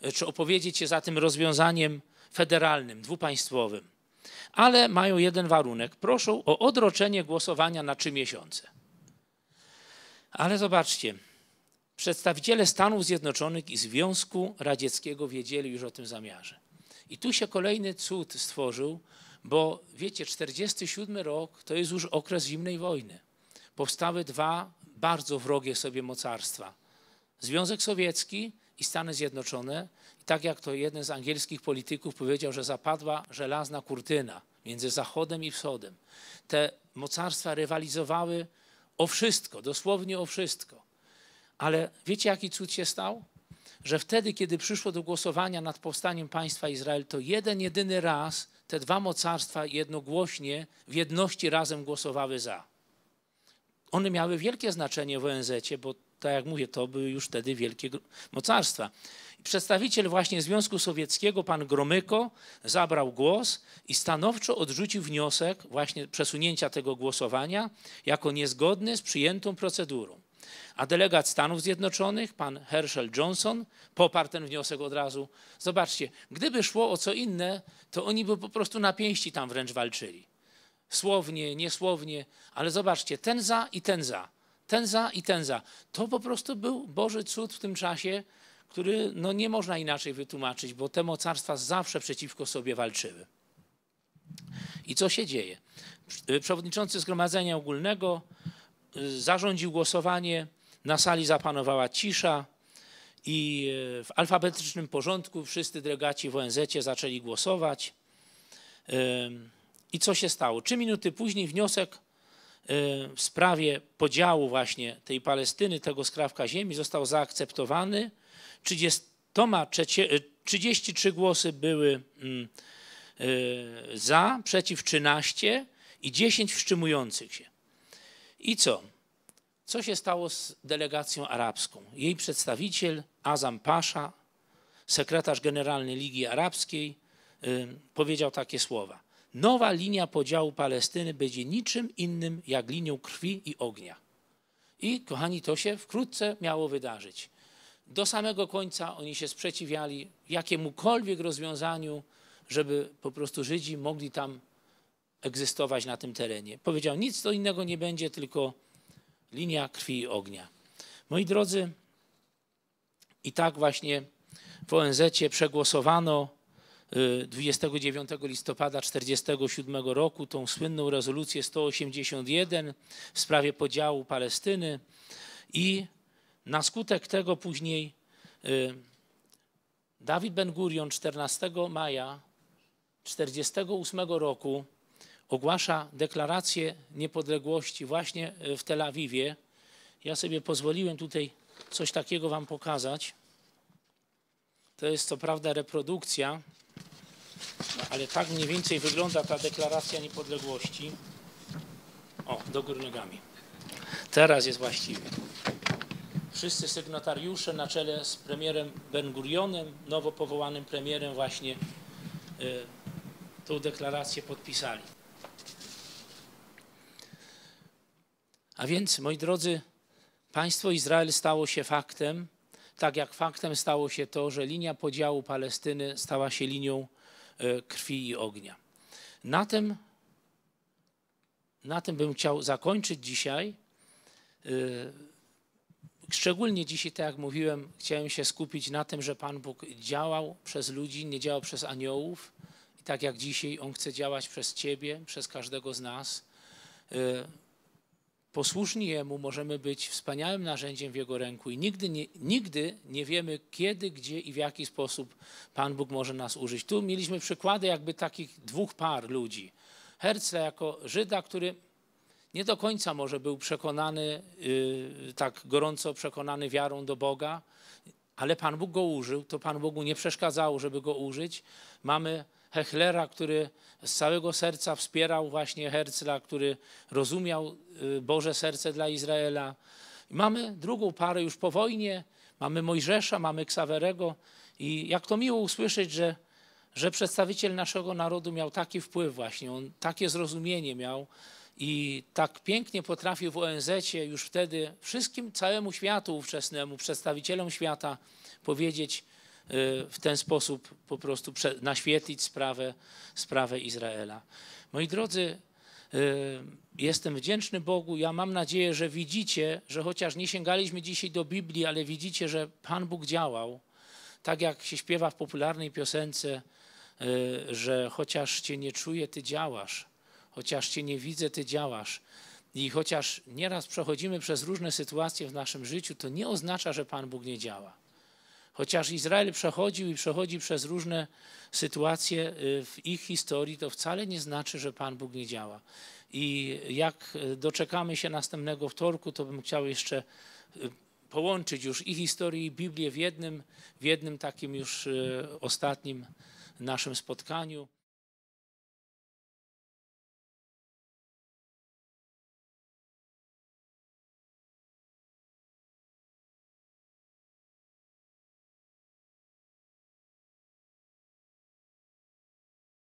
e, czy opowiedzieć się za tym rozwiązaniem federalnym, dwupaństwowym. Ale mają jeden warunek: proszą o odroczenie głosowania na trzy miesiące. Ale zobaczcie, przedstawiciele Stanów Zjednoczonych i Związku Radzieckiego wiedzieli już o tym zamiarze. I tu się kolejny cud stworzył, bo wiecie, 47 rok to jest już okres zimnej wojny. Powstały dwa bardzo wrogie sobie mocarstwa. Związek Sowiecki i Stany Zjednoczone. I tak jak to jeden z angielskich polityków powiedział, że zapadła żelazna kurtyna między Zachodem i Wschodem. Te mocarstwa rywalizowały o wszystko, dosłownie o wszystko. Ale wiecie, jaki cud się stał? Że wtedy, kiedy przyszło do głosowania nad powstaniem państwa Izrael, to jeden, jedyny raz te dwa mocarstwa jednogłośnie w jedności razem głosowały za. One miały wielkie znaczenie w ONZ, bo tak jak mówię, to były już wtedy wielkie mocarstwa przedstawiciel właśnie Związku Sowieckiego, pan Gromyko, zabrał głos i stanowczo odrzucił wniosek właśnie przesunięcia tego głosowania jako niezgodny z przyjętą procedurą. A delegat Stanów Zjednoczonych, pan Herschel Johnson, poparł ten wniosek od razu. Zobaczcie, gdyby szło o co inne, to oni by po prostu na pięści tam wręcz walczyli. Słownie, niesłownie, ale zobaczcie, ten za i ten za, ten za i ten za. To po prostu był Boży cud w tym czasie, który no nie można inaczej wytłumaczyć, bo te mocarstwa zawsze przeciwko sobie walczyły. I co się dzieje? Przewodniczący Zgromadzenia Ogólnego y, zarządził głosowanie, na sali zapanowała cisza i y, w alfabetycznym porządku wszyscy delegaci w ONZ zaczęli głosować. Y, I co się stało? Trzy minuty później wniosek w sprawie podziału właśnie tej Palestyny, tego skrawka ziemi został zaakceptowany 33, 33 y, głosy były mm, y, za, przeciw 13 i 10 wstrzymujących się. I co? Co się stało z delegacją arabską? Jej przedstawiciel Azam Pasza, sekretarz generalny Ligi Arabskiej, y, powiedział takie słowa. Nowa linia podziału Palestyny będzie niczym innym jak linią krwi i ognia. I kochani, to się wkrótce miało wydarzyć do samego końca oni się sprzeciwiali jakiemukolwiek rozwiązaniu, żeby po prostu Żydzi mogli tam egzystować na tym terenie. Powiedział, nic to innego nie będzie, tylko linia krwi i ognia. Moi drodzy, i tak właśnie w ONZ przegłosowano 29 y, listopada 1947 roku tą słynną rezolucję 181 w sprawie podziału Palestyny i na skutek tego później y, Dawid Ben-Gurion 14 maja 1948 roku ogłasza deklarację niepodległości właśnie y, w Tel Awiwie. Ja sobie pozwoliłem tutaj coś takiego Wam pokazać. To jest co prawda reprodukcja, ale tak mniej więcej wygląda ta deklaracja niepodległości. O, do nogami. Teraz jest właściwie wszyscy sygnatariusze na czele z premierem Ben Gurionem, nowo powołanym premierem właśnie e, tą deklarację podpisali. A więc, moi drodzy, państwo Izrael stało się faktem, tak jak faktem stało się to, że linia podziału Palestyny stała się linią e, krwi i ognia. Na tym, na tym bym chciał zakończyć dzisiaj. E, Szczególnie dzisiaj, tak jak mówiłem, chciałem się skupić na tym, że Pan Bóg działał przez ludzi, nie działał przez aniołów. I tak jak dzisiaj On chce działać przez Ciebie, przez każdego z nas. Y, posłuszni Jemu możemy być wspaniałym narzędziem w Jego ręku i nigdy nie, nigdy nie wiemy, kiedy, gdzie i w jaki sposób Pan Bóg może nas użyć. Tu mieliśmy przykłady jakby takich dwóch par ludzi. Herzla jako Żyda, który nie do końca może był przekonany, y, tak gorąco przekonany wiarą do Boga, ale Pan Bóg go użył, to Pan Bogu nie przeszkadzało, żeby go użyć. Mamy Hechlera, który z całego serca wspierał właśnie Herzla, który rozumiał y, Boże serce dla Izraela. Mamy drugą parę już po wojnie, mamy Mojżesza, mamy Ksawerego i jak to miło usłyszeć, że, że przedstawiciel naszego narodu miał taki wpływ właśnie, on takie zrozumienie miał, i tak pięknie potrafił w ONZ już wtedy wszystkim, całemu światu ówczesnemu, przedstawicielom świata powiedzieć y, w ten sposób, po prostu naświetlić sprawę, sprawę Izraela. Moi drodzy, y, Jestem wdzięczny Bogu. Ja mam nadzieję, że widzicie, że chociaż nie sięgaliśmy dzisiaj do Biblii, ale widzicie, że Pan Bóg działał. Tak jak się śpiewa w popularnej piosence, y, że chociaż Cię nie czuję, Ty działasz. Chociaż Cię nie widzę, Ty działasz. I chociaż nieraz przechodzimy przez różne sytuacje w naszym życiu, to nie oznacza, że Pan Bóg nie działa. Chociaż Izrael przechodził i przechodzi przez różne sytuacje y, w ich historii, to wcale nie znaczy, że Pan Bóg nie działa. I jak y, doczekamy się następnego wtorku, to bym chciał jeszcze y, połączyć już i historię, i Biblię w jednym, w jednym takim już ostatnim naszym spotkaniu.